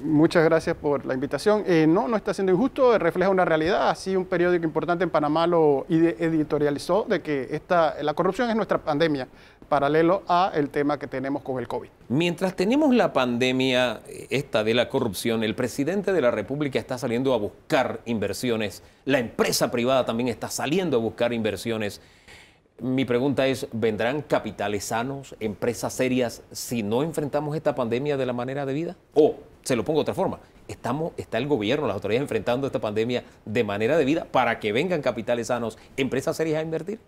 Muchas gracias por la invitación. Eh, no, no está siendo injusto, refleja una realidad. Así un periódico importante en Panamá lo editorializó de que la corrupción es nuestra pandemia, paralelo a el tema que tenemos con el COVID. Mientras tenemos la pandemia eh, esta de la corrupción, el presidente de la República está saliendo a buscar inversiones, la empresa privada también está saliendo a buscar inversiones. Mi pregunta es, ¿vendrán capitales sanos, empresas serias, si no enfrentamos esta pandemia de la manera debida? O, se lo pongo de otra forma, estamos, ¿está el gobierno, las autoridades enfrentando esta pandemia de manera debida para que vengan capitales sanos, empresas serias a invertir?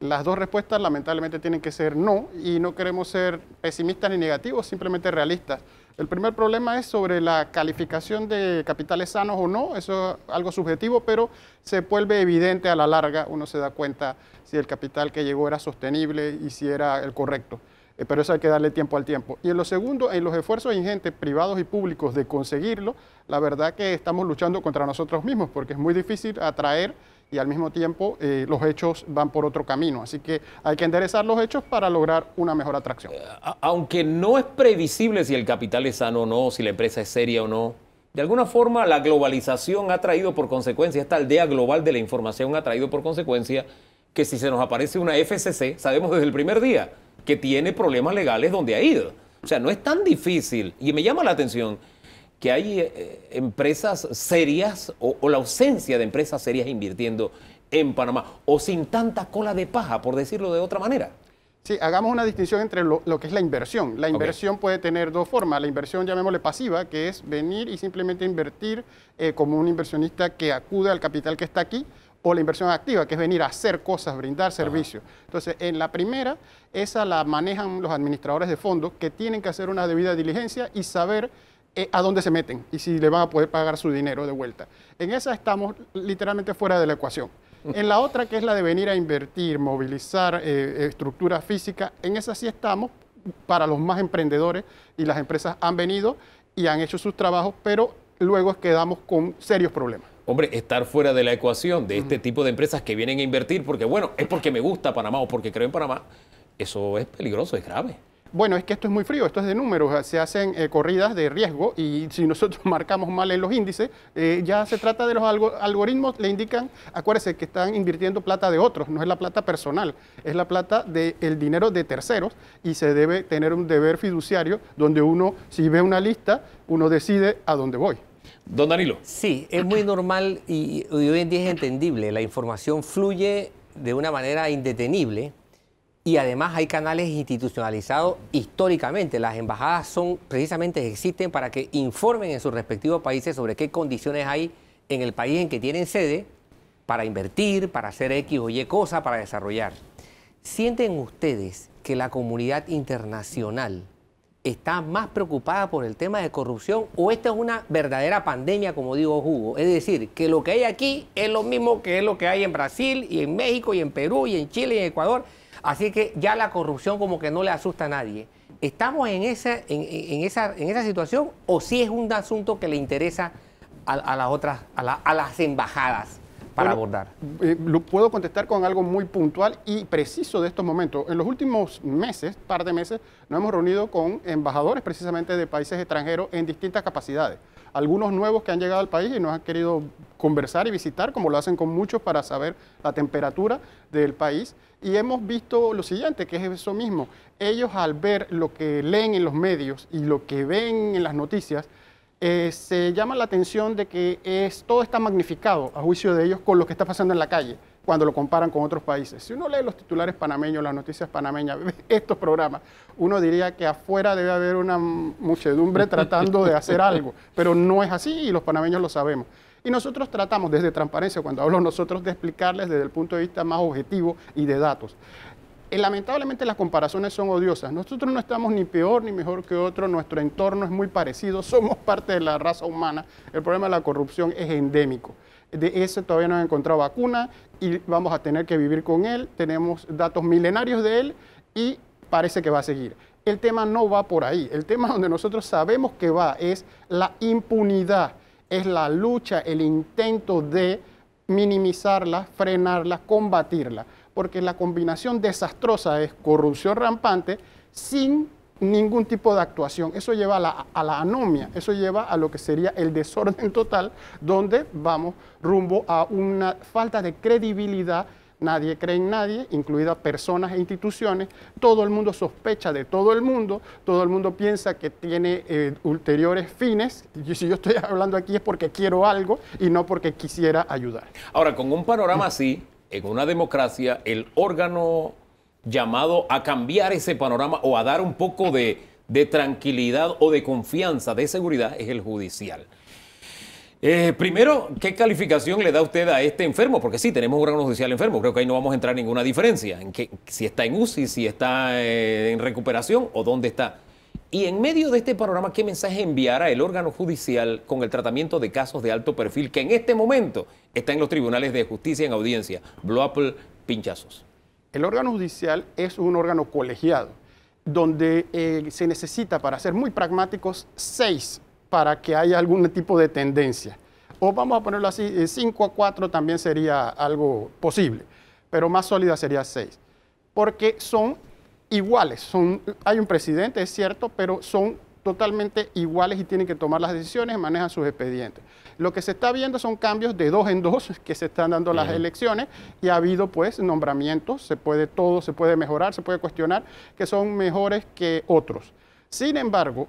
Las dos respuestas lamentablemente tienen que ser no, y no queremos ser pesimistas ni negativos, simplemente realistas. El primer problema es sobre la calificación de capitales sanos o no, eso es algo subjetivo, pero se vuelve evidente a la larga, uno se da cuenta si el capital que llegó era sostenible y si era el correcto. Eh, pero eso hay que darle tiempo al tiempo. Y en lo segundo, en los esfuerzos ingentes privados y públicos de conseguirlo, la verdad que estamos luchando contra nosotros mismos, porque es muy difícil atraer y al mismo tiempo eh, los hechos van por otro camino. Así que hay que enderezar los hechos para lograr una mejor atracción. Eh, aunque no es previsible si el capital es sano o no, si la empresa es seria o no, de alguna forma la globalización ha traído por consecuencia, esta aldea global de la información ha traído por consecuencia que si se nos aparece una FCC, sabemos desde el primer día que tiene problemas legales donde ha ido. O sea, no es tan difícil. Y me llama la atención que hay eh, empresas serias o, la ausencia de empresas serias invirtiendo en Panamá o sin tanta cola de paja, por decirlo de otra manera. Sí, hagamos una distinción entre lo, que es la inversión. La inversión puede tener dos formas. La inversión, llamémosle pasiva, que es venir y simplemente invertir eh, como un inversionista que acude al capital que está aquí, o la inversión activa, que es venir a hacer cosas, brindar servicios. Entonces, en la primera, esa la manejan los administradores de fondos que tienen que hacer una debida diligencia y saber eh, a dónde se meten y si le van a poder pagar su dinero de vuelta. En esa estamos literalmente fuera de la ecuación. Mm. En la otra, que es la de venir a invertir, movilizar eh, eh, estructura física, en esa sí estamos para los más emprendedores y las empresas han venido y han hecho sus trabajos, pero luego quedamos con serios problemas hombre, estar fuera de la ecuación de este tipo de empresas que vienen a invertir porque, bueno, es porque me gusta Panamá o porque creo en Panamá, eso es peligroso, es grave bueno, es que esto es muy frío, esto es de números, se hacen eh, corridas de riesgo y si nosotros marcamos mal en los índices, eh, ya se trata de los algoritmos, le indican, acuérdese que están invirtiendo plata de otros, no es la plata personal, es la plata del dinero de terceros y se debe tener un deber fiduciario donde uno, si ve una lista, uno decide a dónde voy. Don Danilo. Sí, es muy normal y hoy en día es entendible, la información fluye de una manera indetenible y además hay canales institucionalizados históricamente. Las embajadas son precisamente existen para que informen en sus respectivos países sobre qué condiciones hay en el país en que tienen sede para invertir, para hacer X o Y cosa, para desarrollar. ¿Sienten ustedes que la comunidad internacional está más preocupada por el tema de corrupción o esta es una verdadera pandemia, como digo Hugo? Es decir, que lo que hay aquí es lo mismo que es lo que hay en Brasil y en México y en Perú y en Chile y en Ecuador Así que ya la corrupción como que no le asusta a nadie. ¿Estamos en esa, en, esa, en esa situación o si es un asunto que le interesa a, las otras, a, las embajadas? para abordar? Eh, lo puedo contestar con algo muy puntual y preciso de estos momentos. En los últimos meses, par de meses, nos hemos reunido con embajadores precisamente de países extranjeros en distintas capacidades. Algunos nuevos que han llegado al país y nos han querido conversar y visitar, como lo hacen con muchos, para saber la temperatura del país. Y hemos visto lo siguiente, que es eso mismo. Ellos al ver lo que leen en los medios y lo que ven en las noticias, eh, se llama la atención de que todo está magnificado, a juicio de ellos, con lo que está pasando en la calle, cuando lo comparan con otros países. Si uno lee los titulares panameños, las noticias panameñas, estos programas, uno diría que afuera debe haber una muchedumbre tratando de hacer algo, pero no es así y los panameños lo sabemos. Y nosotros tratamos desde transparencia, cuando hablo nosotros, de explicarles desde el punto de vista más objetivo y de datos eh, lamentablemente las comparaciones son odiosas. Nosotros no estamos ni peor ni mejor que otro, nuestro entorno es muy parecido, somos parte de la raza humana. El problema de la corrupción es endémico. De ese todavía no han encontrado vacuna y vamos a tener que vivir con él. Tenemos datos milenarios de él y parece que va a seguir. El tema no va por ahí. El tema donde nosotros sabemos que va es la impunidad es la lucha, el intento de minimizarla, frenarla, combatirla, porque la combinación desastrosa es corrupción rampante sin ningún tipo de actuación. Eso lleva a la, a la, anomia, eso lleva a lo que sería el desorden total, donde vamos rumbo a una falta de credibilidad nadie cree en nadie, incluidas personas e instituciones, todo el mundo sospecha de todo el mundo, todo el mundo piensa que tiene eh, ulteriores fines, y si yo estoy hablando aquí es porque quiero algo y no porque quisiera ayudar. Ahora, con un panorama así, en una democracia, el órgano llamado a cambiar ese panorama o a dar un poco de tranquilidad o de confianza, de seguridad, es el judicial. Eh, primero, ¿qué calificación le da usted a este enfermo? Porque sí, tenemos un órgano judicial enfermo, creo que ahí no vamos a entrar ninguna diferencia, en que, si está en UCI, si está eh, en recuperación o dónde está. Y en medio de este panorama, ¿qué mensaje enviará el órgano judicial con el tratamiento de casos de alto perfil que en este momento está en los tribunales de justicia en audiencia? Apple, pinchazos. El órgano judicial es un órgano colegiado, donde eh, se necesita, para ser muy pragmáticos, seis para que haya algún tipo de tendencia. O vamos a ponerlo así, 5 eh, a 4 también sería algo posible, pero más sólida sería 6. Porque son iguales, son, hay un presidente, es cierto, pero son totalmente iguales y tienen que tomar las decisiones, manejan sus expedientes. Lo que se está viendo son cambios de dos en dos que se están dando las elecciones y ha habido pues nombramientos, se puede todo, se puede mejorar, se puede cuestionar, que son mejores que otros. Sin embargo,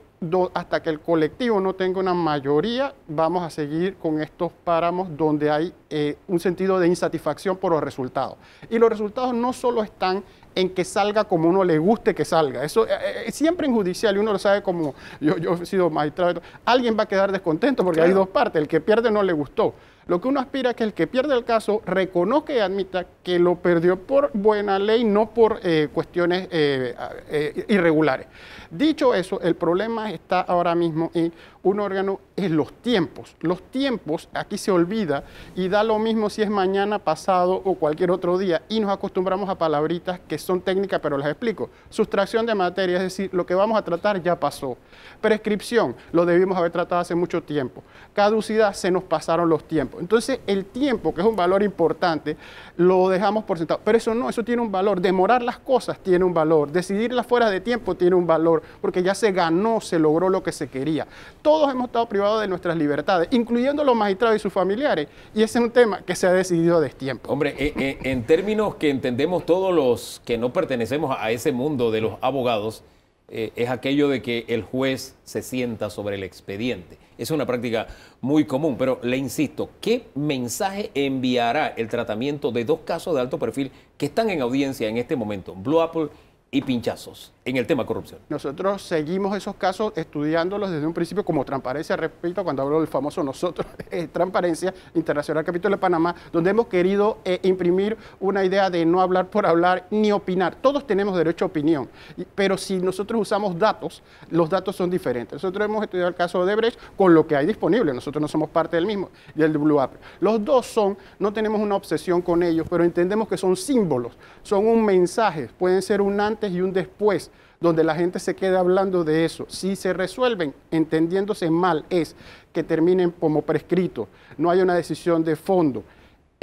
hasta que el colectivo no tenga una mayoría, vamos a seguir con estos páramos donde hay eh, un sentido de insatisfacción por los resultados. Y los resultados no solo están en que salga como uno le guste que salga. Eso eh, eh, es siempre en judicial, y uno lo sabe como yo, yo he sido magistrado, alguien va a quedar descontento porque hay dos partes, el que pierde no le gustó lo que uno aspira es que el que pierde el caso reconozca y admita que lo perdió por buena ley, no por eh, cuestiones eh, eh, irregulares. Dicho eso, el problema está ahora mismo en un órgano es los tiempos. Los tiempos aquí se olvida y da lo mismo si es mañana, pasado o cualquier otro día y nos acostumbramos a palabritas que son técnicas, pero las explico. Sustracción de materia, es decir, lo que vamos a tratar ya pasó. Prescripción, lo debimos haber tratado hace mucho tiempo. Caducidad, se nos pasaron los tiempos. Entonces, el tiempo, que es un valor importante, lo dejamos por sentado. Pero eso no, eso tiene un valor. Demorar las cosas tiene un valor. Decidirlas fuera de tiempo tiene un valor, porque ya se ganó, se logró lo que se quería todos hemos estado privados de nuestras libertades, incluyendo los magistrados y sus familiares. Y ese es un tema que se ha decidido a destiempo. Hombre, eh, eh, en términos que entendemos todos los que no pertenecemos a ese mundo de los abogados, eh, es aquello de que el juez se sienta sobre el expediente. Es una práctica muy común, pero le insisto, ¿qué mensaje enviará el tratamiento de dos casos de alto perfil que están en audiencia en este momento, Blue Apple y Pinchazos? en el tema corrupción. Nosotros seguimos esos casos estudiándolos desde un principio como transparencia, repito, cuando hablo del famoso nosotros, eh, Transparencia Internacional Capítulo de Panamá, donde hemos querido eh, imprimir una idea de no hablar por hablar ni opinar. Todos tenemos derecho a opinión, pero si nosotros usamos datos, los datos son diferentes. Nosotros hemos estudiado el caso de Brecht con lo que hay disponible, nosotros no somos parte del mismo, del Blue Apple. Los dos son, no tenemos una obsesión con ellos, pero entendemos que son símbolos, son un mensaje, pueden ser un antes y un después donde la gente se queda hablando de eso. Si se resuelven entendiéndose mal es que terminen como prescrito, no hay una decisión de fondo.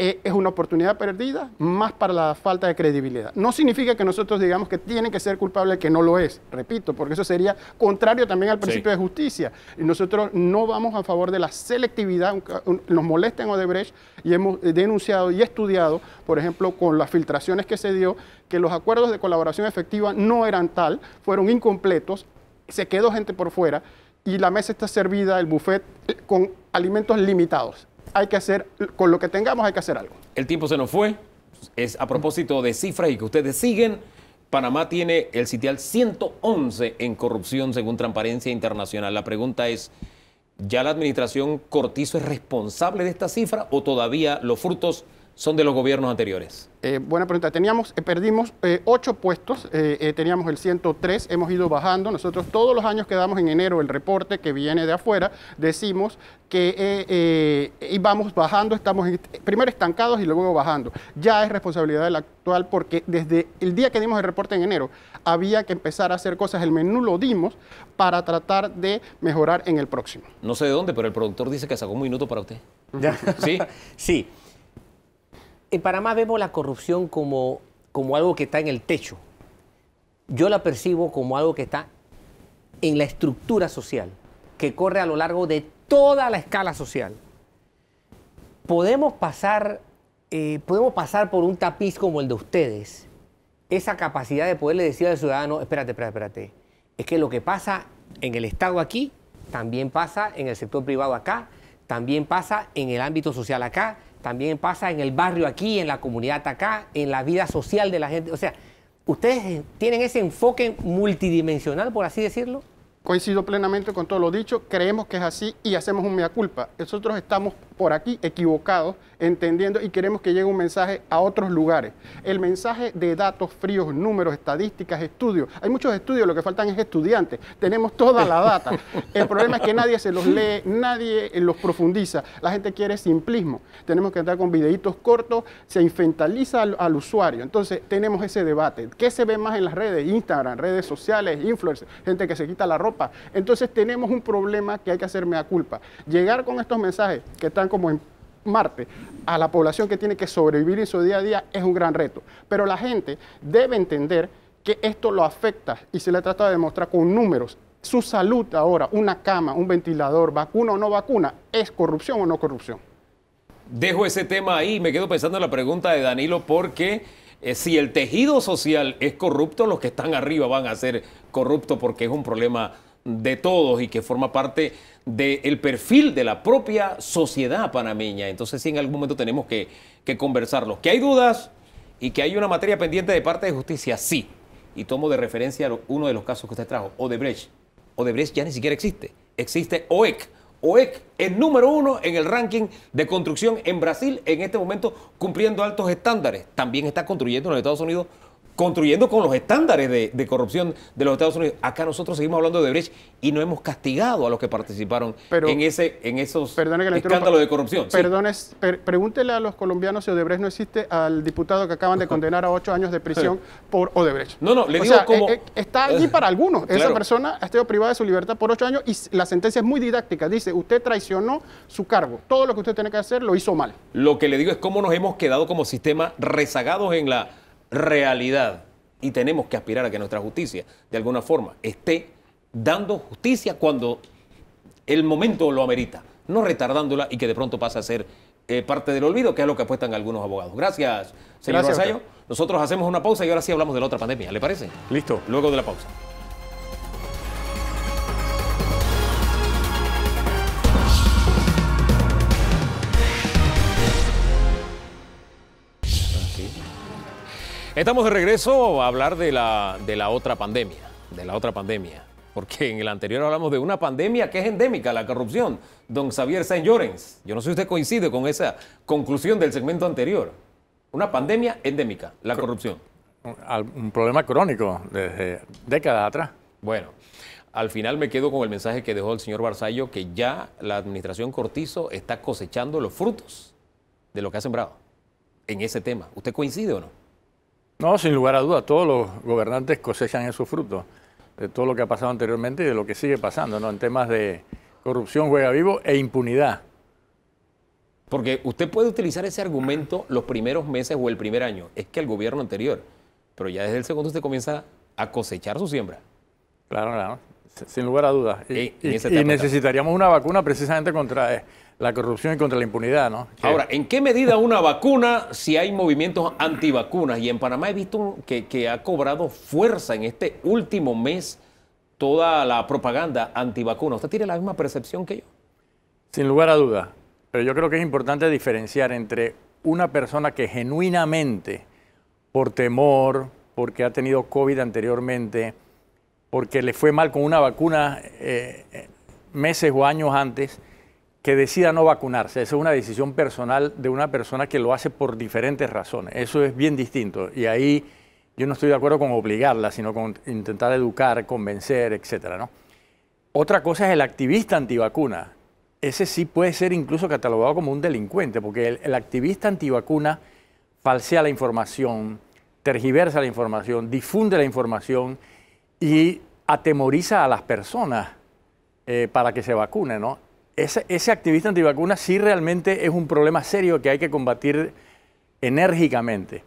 E, es una oportunidad perdida más para la falta de credibilidad. No significa que nosotros digamos que tiene que ser culpable que no lo es, repito, porque eso sería contrario también al principio de justicia. Y nosotros no vamos a favor de la selectividad, nos molesta en Odebrecht y hemos denunciado y estudiado, por ejemplo, con las filtraciones que se dio, que los acuerdos de colaboración efectiva no eran tal, fueron incompletos, se quedó gente por fuera y la mesa está servida, el buffet, eh, con alimentos limitados hay que hacer, con lo que tengamos hay que hacer algo. El tiempo se nos fue. Es a propósito de cifras y que ustedes siguen. Panamá tiene el sitial 111 en corrupción según Transparencia Internacional. La pregunta es, ¿ya la administración Cortizo es responsable de esta cifra o todavía los frutos son de los gobiernos anteriores? Eh, buena pregunta. Teníamos, eh, perdimos eh, ocho puestos, teníamos el 103, hemos ido bajando. Nosotros todos los años que damos en enero el reporte que viene de afuera, decimos que íbamos bajando, estamos primero estancados y luego bajando. Ya es responsabilidad del actual porque desde el día que dimos el reporte en enero había que empezar a hacer cosas, el menú lo dimos para tratar de mejorar en el próximo. No sé de dónde, pero el productor dice que sacó un minuto para usted. ¿Sí? sí en Panamá vemos la corrupción como, algo que está en el techo. Yo la percibo como algo que está en la estructura social, que corre a lo largo de toda la escala social. Podemos pasar, eh, podemos pasar por un tapiz como el de ustedes, esa capacidad de poderle decir al ciudadano, espérate, espérate, espérate, es que lo que pasa en el Estado aquí, también pasa en el sector privado acá, también pasa en el ámbito social acá, también pasa en el barrio aquí, en la comunidad acá, en la vida social de la gente. O sea, ¿ustedes tienen ese enfoque multidimensional, por así decirlo? Coincido plenamente con todo lo dicho, creemos que es así y hacemos un mea culpa. Nosotros estamos por aquí equivocados entendiendo y queremos que llegue un mensaje a otros lugares. El mensaje de datos fríos, números, estadísticas, estudios. Hay muchos estudios, lo que faltan es estudiantes. Tenemos toda la data. El problema es que nadie se los lee, nadie los profundiza. La gente quiere simplismo. Tenemos que entrar con videitos cortos, se infantiliza al, usuario. Entonces tenemos ese debate. ¿Qué se ve más en las redes? Instagram, redes sociales, influencers, gente que se quita la ropa. Entonces tenemos un problema que hay que hacerme a culpa. Llegar con estos mensajes que están como en Marte a la población que tiene que sobrevivir en su día a día es un gran reto. Pero la gente debe entender que esto lo afecta y se le trata de demostrar con números. Su salud ahora, una cama, un ventilador, vacuna o no vacuna, ¿es corrupción o no corrupción? Dejo ese tema ahí, me quedo pensando en la pregunta de Danilo porque eh, si el tejido social es corrupto, los que están arriba van a ser corruptos porque es un problema de todos y que forma parte del perfil de la propia sociedad panameña. Entonces sí, en algún momento tenemos que, que conversarlo. Que hay dudas y que hay una materia pendiente de parte de justicia, sí. Y tomo de referencia uno de los casos que usted trajo, Odebrecht. Odebrecht ya ni siquiera existe. Existe OEC. OEC el número uno en el ranking de construcción en Brasil en este momento, cumpliendo altos estándares. También está construyendo en los Estados Unidos construyendo con los estándares de, corrupción de los Estados Unidos. Acá nosotros seguimos hablando de Odebrecht y no hemos castigado a los que participaron en ese en esos escándalos de corrupción. Perdones, pregúntele a los colombianos si Odebrecht no existe al diputado que acaban de condenar a ocho años de prisión por Odebrecht. No, no, le digo o eh, eh, está allí para algunos. Esa persona ha estado privada de su libertad por ocho años y la sentencia es muy didáctica. Dice, usted traicionó su cargo. Todo lo que usted tiene que hacer lo hizo mal. Lo que le digo es cómo nos hemos quedado como sistema rezagados en la realidad y tenemos que aspirar a que nuestra justicia, de alguna forma, esté dando justicia cuando el momento lo amerita, no retardándola y que de pronto pase a ser eh, parte del olvido, que es lo que apuestan algunos abogados. Gracias, señor Gracias, Nosotros hacemos una pausa y ahora sí hablamos de la otra pandemia, ¿le parece? Listo. Luego de la pausa. Ah, Estamos de regreso a hablar de la, de la otra pandemia, de la otra pandemia, porque en el anterior hablamos de una pandemia que es endémica, la corrupción. Don Xavier Saint Llorens, yo no sé si usted coincide con esa conclusión del segmento anterior. Una pandemia endémica, la corrupción. Un, un problema crónico desde décadas atrás. Bueno, al final me quedo con el mensaje que dejó el señor Barzallo, que ya la administración Cortizo está cosechando los frutos de lo que ha sembrado en ese tema. ¿Usted coincide o no? No, sin lugar a duda, todos los gobernantes cosechan esos frutos de todo lo que ha pasado anteriormente y de lo que sigue pasando, ¿no? En temas de corrupción, juega vivo e impunidad. Porque usted puede utilizar ese argumento los primeros meses o el primer año, es que el gobierno anterior, pero ya desde el segundo usted comienza a cosechar su siembra. Claro, claro, sin lugar a dudas. Y, y necesitaríamos una vacuna precisamente contra la corrupción y contra la impunidad, ¿no? Ahora, ¿en qué medida una vacuna si hay movimientos antivacunas? Y en Panamá he visto que, ha cobrado fuerza en este último mes toda la propaganda antivacuna. ¿Usted tiene la misma percepción que yo? Sin lugar a duda. Pero yo creo que es importante diferenciar entre una persona que genuinamente, por temor, porque ha tenido COVID anteriormente, porque le fue mal con una vacuna eh, eh, meses o años antes, que decida no vacunarse. Esa es una decisión personal de una persona que lo hace por diferentes razones. Eso es bien distinto. Y ahí yo no estoy de acuerdo con obligarla, sino con intentar educar, convencer, etcétera, Otra cosa es el activista antivacuna. Ese sí puede ser incluso catalogado como un delincuente, porque el, activista antivacuna falsea la información, tergiversa la información, difunde la información y atemoriza a las personas eh, para que se vacunen, ¿no? ese, activista antivacuna sí realmente es un problema serio que hay que combatir enérgicamente,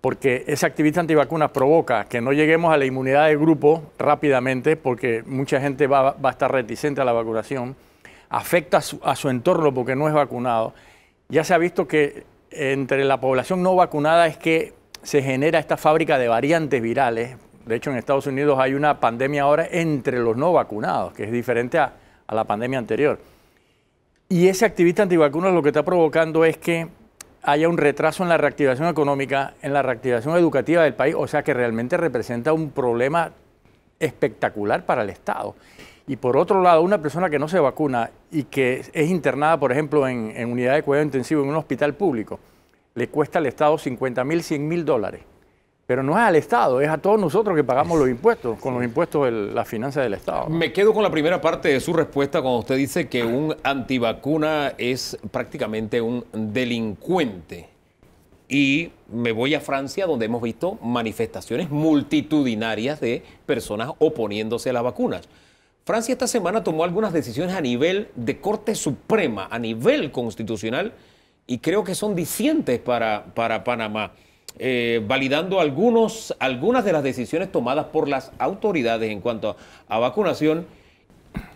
porque ese activista antivacuna provoca que no lleguemos a la inmunidad de grupo rápidamente, porque mucha gente va, a estar reticente a la vacunación, afecta a su, entorno porque no es vacunado. Ya se ha visto que entre la población no vacunada es que se genera esta fábrica de variantes virales. De hecho, en Estados Unidos hay una pandemia ahora entre los no vacunados, que es diferente a la pandemia anterior. Y ese activista antivacunas lo que está provocando es que haya un retraso en la reactivación económica, en la reactivación educativa del país, o sea que realmente representa un problema espectacular para el Estado. Y por otro lado, una persona que no se vacuna y que es internada, por ejemplo, en, en unidad de cuidado intensivo en un hospital público, le cuesta al Estado 50 mil, 100 mil dólares. Pero no es al Estado, es a todos nosotros que pagamos los impuestos, con los impuestos de la finanza del Estado. Me quedo con la primera parte de su respuesta cuando usted dice que un antivacuna es prácticamente un delincuente. Y me voy a Francia, donde hemos visto manifestaciones multitudinarias de personas oponiéndose a las vacunas. Francia esta semana tomó algunas decisiones a nivel de Corte Suprema, a nivel constitucional, y creo que son discientes para, para Panamá. Eh, validando algunos, algunas de las decisiones tomadas por las autoridades en cuanto a, vacunación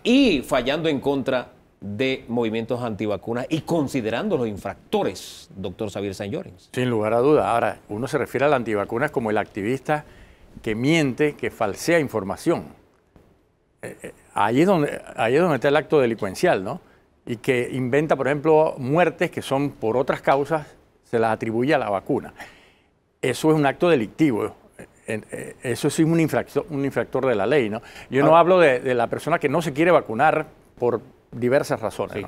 y fallando en contra de movimientos antivacunas y considerando los infractores, doctor Xavier San Llorens. Sin lugar a duda. Ahora, uno se refiere a la antivacunas como el activista que miente, que falsea información. Eh, eh, ahí, es donde, ahí es donde está el acto delincuencial, ¿no? Y que inventa, por ejemplo, muertes que son por otras causas, se las atribuye a la vacuna eso es un acto delictivo. Eh, eso es un infractor, de la ley, ¿no? Yo no ah. hablo de, la persona que no se quiere vacunar por diversas razones.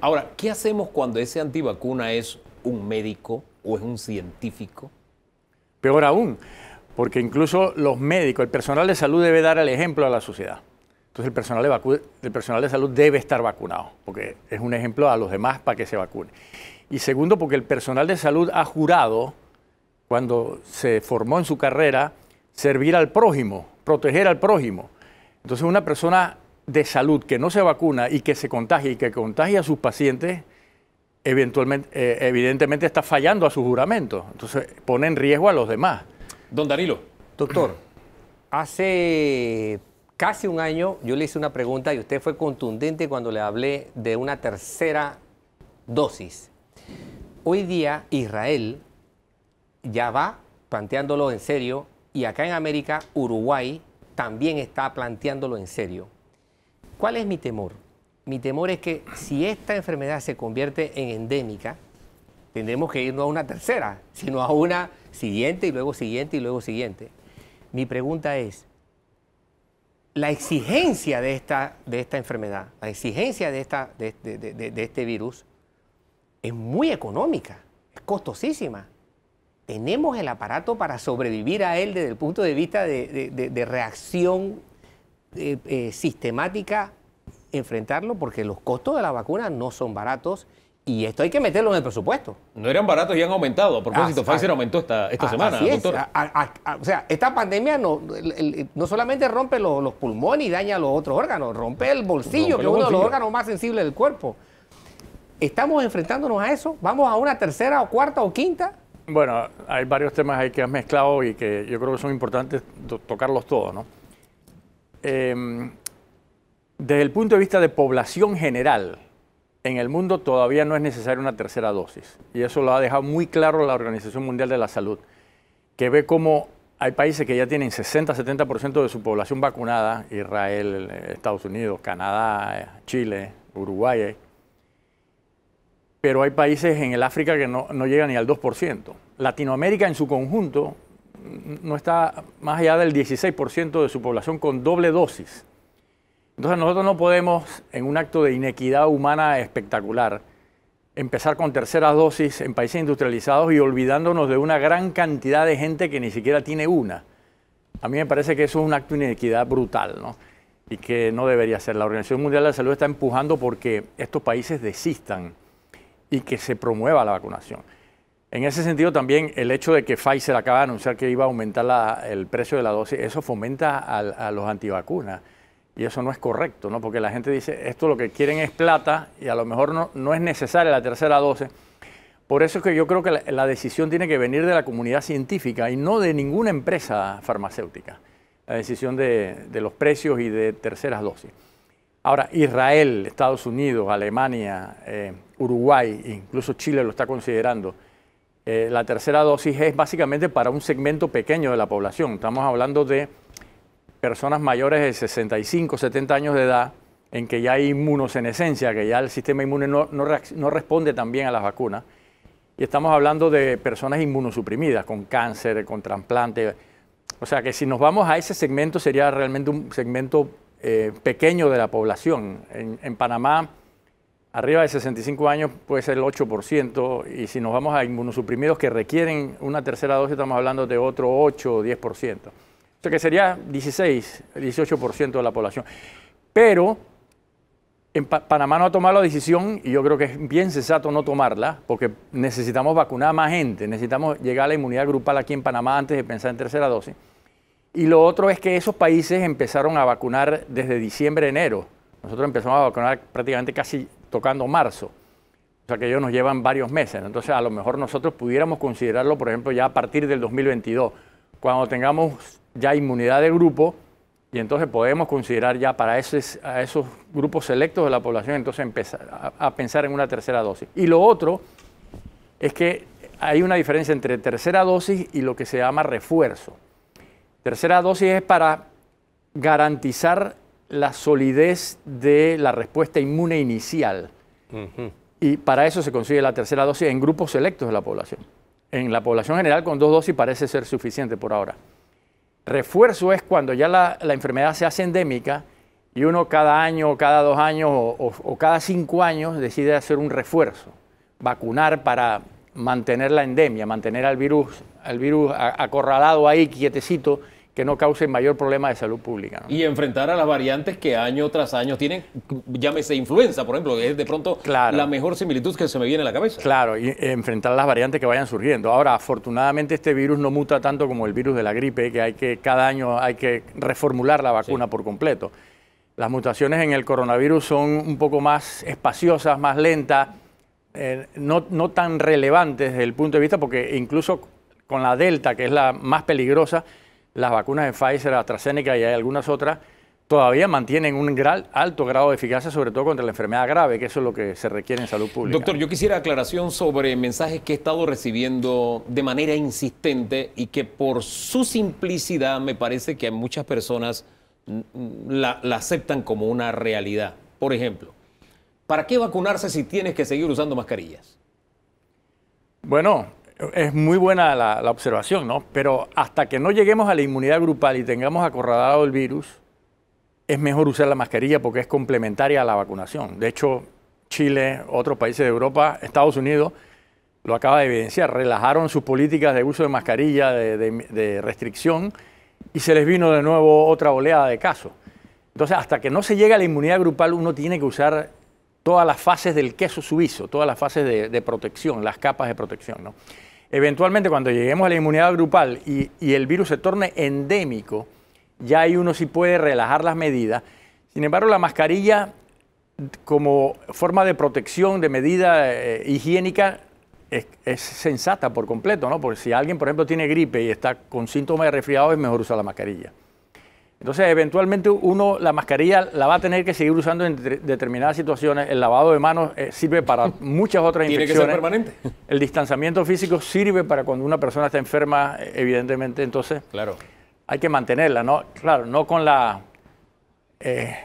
Ahora, ¿qué hacemos cuando ese antivacuna es un médico o es un científico? Peor aún, porque incluso los médicos, el personal de salud debe dar el ejemplo a la sociedad. Entonces el personal, de el personal de salud debe estar vacunado, porque es un ejemplo a los demás para que se vacune. Y segundo, porque el personal de salud ha jurado cuando se formó en su carrera, servir al prójimo, proteger al prójimo. Entonces una persona de salud que no se vacuna y que se contagia y que contagia a sus pacientes, eventualmente, eh, evidentemente está fallando a su juramento. Entonces pone en riesgo a los demás. Don Danilo. Doctor, hace casi un año yo le hice una pregunta y usted fue contundente cuando le hablé de una tercera dosis. Hoy día Israel ya va planteándolo en serio y acá en América, Uruguay también está planteándolo en serio. ¿Cuál es mi temor? Mi temor es que si esta enfermedad se convierte en endémica, tendremos que irnos a una tercera, sino a una siguiente y luego siguiente y luego siguiente. Mi pregunta es, la exigencia de esta, de esta enfermedad, la exigencia de, esta, de, de este virus es muy económica, es costosísima tenemos el aparato para sobrevivir a él desde el punto de vista de, reacción eh, eh, sistemática, enfrentarlo, porque los costos de la vacuna no son baratos. Y esto hay que meterlo en el presupuesto. No eran baratos y han aumentado. Por propósito, Pfizer aumentó esta, semana, doctor. o sea, esta pandemia no, no solamente rompe los, pulmones y daña los otros órganos, rompe el bolsillo, que es uno de los órganos más sensibles del cuerpo. ¿Estamos enfrentándonos a eso? ¿Vamos a una tercera o cuarta o quinta? Bueno, hay varios temas ahí que has mezclado y que yo creo que son importantes tocarlos todos, ¿no? Em, desde el punto de vista de población general, en el mundo todavía no es necesaria una tercera dosis. Y eso lo ha dejado muy claro la Organización Mundial de la Salud, que ve cómo hay países que ya tienen 60-70% de su población vacunada, Israel, Estados Unidos, Canadá, Chile, Uruguay, pero hay países en el África que no, no llegan ni al 2%. Latinoamérica en su conjunto no está más allá del 16% de su población con doble dosis. Entonces nosotros no podemos, en un acto de inequidad humana espectacular, empezar con terceras dosis en países industrializados y olvidándonos de una gran cantidad de gente que ni siquiera tiene una. A mí me parece que eso es un acto de inequidad brutal, ¿no? Y que no debería ser. La Organización Mundial de la Salud está empujando porque estos países desistan y que se promueva la vacunación. En ese sentido también el hecho de que Pfizer acaba de anunciar que iba a aumentar el precio de la dosis, eso fomenta a, los antivacunas y eso no es correcto, porque la gente dice, esto lo que quieren es plata y a lo mejor no, no es necesaria la tercera dosis. Por eso es que yo creo que la, decisión tiene que venir de la comunidad científica y no de ninguna empresa farmacéutica, la decisión de los precios y de terceras dosis. Ahora, Israel, Estados Unidos, Alemania, eh, Uruguay, incluso Chile lo está considerando. Eh, la tercera dosis es básicamente para un segmento pequeño de la población. Estamos hablando de personas mayores de 65, 70 años de edad, en que ya hay inmunosenesencia, que ya el sistema inmune no, responde también a las vacunas. Y estamos hablando de personas inmunosuprimidas, con cáncer, con trasplante. O sea que si nos vamos a ese segmento sería realmente un segmento eh, pequeño de la población. En, Panamá, arriba de 65 años puede ser el 8%, y si nos vamos a inmunosuprimidos que requieren una tercera dosis, estamos hablando de otro 8 o 10%. O sea que sería 16, 18% de la población. Pero en Panamá no ha tomado la decisión, y yo creo que es bien sensato no tomarla, porque necesitamos vacunar a más gente, necesitamos llegar a la inmunidad grupal aquí en Panamá antes de pensar en tercera dosis. Y lo otro es que esos países empezaron a vacunar desde diciembre, enero. Nosotros empezamos a vacunar prácticamente casi tocando marzo. O sea que ellos nos llevan varios meses. Entonces a lo mejor nosotros pudiéramos considerarlo, por ejemplo, ya a partir del 2022, cuando tengamos ya inmunidad de grupo y entonces podemos considerar ya para esos, grupos selectos de la población, entonces empezar a pensar en una tercera dosis. Y lo otro es que hay una diferencia entre tercera dosis y lo que se llama refuerzo. Tercera dosis es para garantizar la solidez de la respuesta inmune inicial. Y para eso se consigue la tercera dosis en grupos selectos de la población. En la población general con dos dosis parece ser suficiente por ahora. Refuerzo es cuando ya la, enfermedad se hace endémica y uno cada año cada dos años o, cada cinco años decide hacer un refuerzo, vacunar para mantener la endemia, mantener al virus, al virus acorralado ahí, quietecito, que no causen mayor problema de salud pública. Y enfrentar a las variantes que año tras año tienen, llámese influenza, por ejemplo, que es de pronto la mejor similitud que se me viene a la cabeza. Claro, y enfrentar las variantes que vayan surgiendo. Ahora, afortunadamente este virus no muta tanto como el virus de la gripe, que hay que cada año hay que reformular la vacuna por completo. Las mutaciones en el coronavirus son un poco más espaciosas, más lentas, eh, no, no tan relevantes desde el punto de vista, porque incluso con la delta, que es la más peligrosa, las vacunas de Pfizer, AstraZeneca y hay algunas otras, todavía mantienen un gran, alto grado de eficacia, sobre todo contra la enfermedad grave, que eso es lo que se requiere en salud pública. Doctor, yo quisiera aclaración sobre mensajes que he estado recibiendo de manera insistente y que por su simplicidad me parece que muchas personas la aceptan como una realidad. Por ejemplo, ¿para qué vacunarse si tienes que seguir usando mascarillas? Bueno, es muy buena la, observación, ¿no? Pero hasta que no lleguemos a la inmunidad grupal y tengamos acorralado el virus, es mejor usar la mascarilla porque es complementaria a la vacunación. De hecho, Chile, otros países de Europa, Estados Unidos, lo acaba de evidenciar, relajaron sus políticas de uso de mascarilla, de, restricción, y se les vino de nuevo otra oleada de casos. Entonces, hasta que no se llegue a la inmunidad grupal, uno tiene que usar todas las fases del queso suizo, todas las fases de, protección, las capas de protección. Eventualmente, cuando lleguemos a la inmunidad grupal y, el virus se torne endémico, ya ahí uno sí puede relajar las medidas. Sin embargo, la mascarilla como forma de protección, de medida eh, higiénica, es, sensata por completo, Porque si alguien, por ejemplo, tiene gripe y está con síntomas de resfriado, es mejor usar la mascarilla. Entonces, eventualmente uno la mascarilla la va a tener que seguir usando en determinadas situaciones. El lavado de manos eh, sirve para muchas otras infecciones. Tiene que ser permanente. El distanciamiento físico sirve para cuando una persona está enferma, eh, evidentemente. Entonces, claro. hay que mantenerla, ¿no? Claro, no con la eh,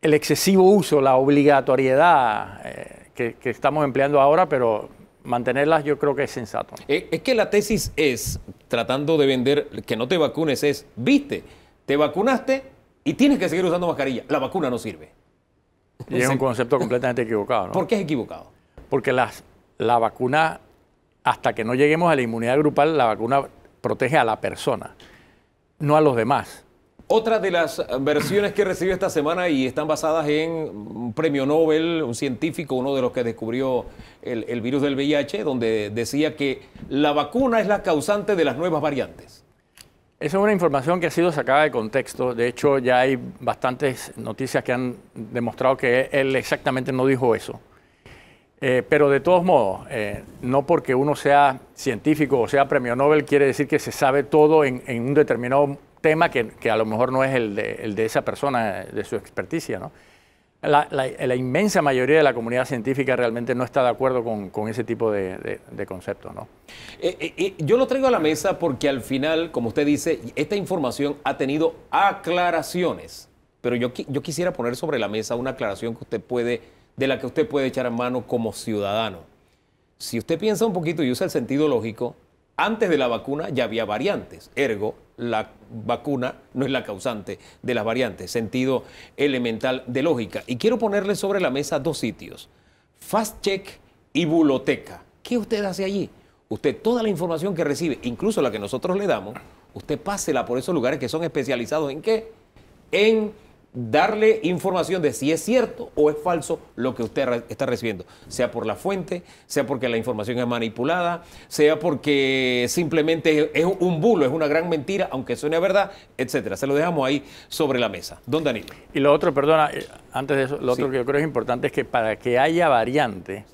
el excesivo uso, la obligatoriedad que, que estamos empleando ahora, pero mantenerlas yo creo que es sensato. Es que la tesis es, tratando de vender que no te vacunes, es, viste te vacunaste y tienes que seguir usando mascarilla. La vacuna no sirve. Y es un concepto completamente equivocado. ¿no? ¿Por qué es equivocado? Porque la vacuna, hasta que no lleguemos a la inmunidad grupal, la vacuna protege a la persona, no a los demás. Otra de las versiones que recibió esta semana y están basadas en un premio Nobel, un científico, uno de los que descubrió el virus del VIH, donde decía que la vacuna es la causante de las nuevas variantes. Esa es una información que ha sido sacada de contexto. De hecho, ya hay bastantes noticias que han demostrado que él exactamente no dijo eso. Eh, pero de todos modos, eh, no porque uno sea científico o sea premio Nobel quiere decir que se sabe todo en, un determinado tema que, a lo mejor no es el de, el de esa persona, de su experticia. ¿no? La, inmensa mayoría de la comunidad científica realmente no está de acuerdo con, ese tipo de, concepto, ¿no? Eh, eh, eh, yo lo traigo a la mesa porque al final, como usted dice, esta información ha tenido aclaraciones, pero yo, yo quisiera poner sobre la mesa una aclaración que usted puede, de la que usted puede echar mano como ciudadano. Si usted piensa un poquito y usa el sentido lógico, antes de la vacuna ya había variantes, ergo, la vacuna no es la causante de las variantes, sentido elemental de lógica. Y quiero ponerle sobre la mesa dos sitios, Fast Check y Buloteca. ¿Qué usted hace allí? Usted toda la información que recibe, incluso la que nosotros le damos, usted pásela por esos lugares que son especializados en qué? En darle información de si es cierto o es falso lo que usted está recibiendo, sea por la fuente, sea porque la información es manipulada, sea porque simplemente es un bulo, es una gran mentira, aunque suene verdad, etcétera. Se lo dejamos ahí sobre la mesa. Don Daniel? Y lo otro, perdona, eh, antes de eso, lo otro que yo creo es importante es que para que haya variante,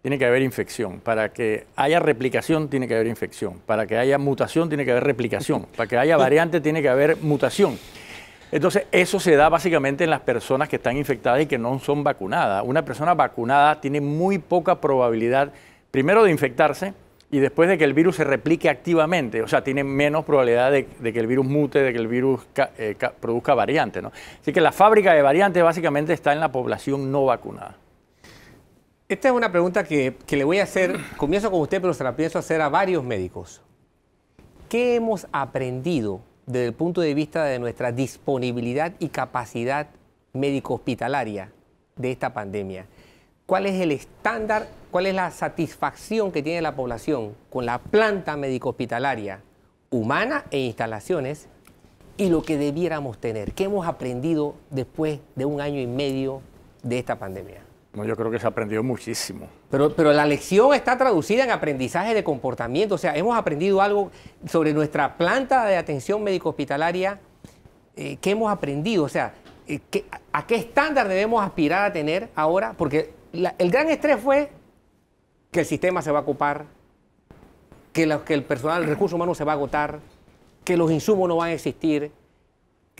tiene que haber infección. Para que haya replicación, tiene que haber infección. Para que haya mutación, tiene que haber replicación. para que haya variante, tiene que haber mutación. Entonces, eso se da básicamente en las personas que están infectadas y que no son vacunadas. Una persona vacunada tiene muy poca probabilidad, primero, de infectarse y después de que el virus se replique activamente. O sea, tiene menos probabilidad de, que el virus mute, de que el virus eh, produzca variantes. Así que la fábrica de variantes básicamente está en la población no vacunada. Esta es una pregunta que, que le voy a hacer, comienzo con usted, pero se la pienso hacer a varios médicos. ¿Qué hemos aprendido desde el punto de vista de nuestra disponibilidad y capacidad médico-hospitalaria de esta pandemia. ¿Cuál es el estándar, cuál es la satisfacción que tiene la población con la planta médico-hospitalaria humana e instalaciones y lo que debiéramos tener? ¿Qué hemos aprendido después de un año y medio de esta pandemia? yo creo que se aprendió muchísimo. Pero, pero la lección está traducida en aprendizaje de comportamiento. O sea, hemos aprendido algo sobre nuestra planta de atención médico-hospitalaria. Eh, ¿Qué hemos aprendido? O sea, eh, ¿a qué estándar debemos aspirar a tener ahora? Porque el gran estrés fue que el sistema se va a ocupar, que, el personal, el recurso humano se va a agotar, que los insumos no van a existir,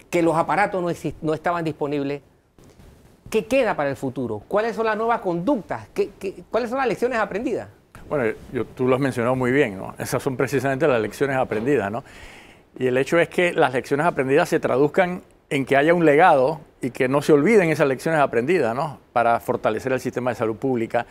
que los aparatos no estaban disponibles. ¿qué queda para el futuro? ¿Cuáles son las nuevas conductas? cuáles son las lecciones aprendidas? Bueno, tú lo has mencionado muy bien, ¿no? Esas son precisamente las lecciones aprendidas, ¿no? Y el hecho es que las lecciones aprendidas se traduzcan en que haya un legado y que no se olviden esas lecciones aprendidas, ¿no? Para fortalecer el sistema de salud pública.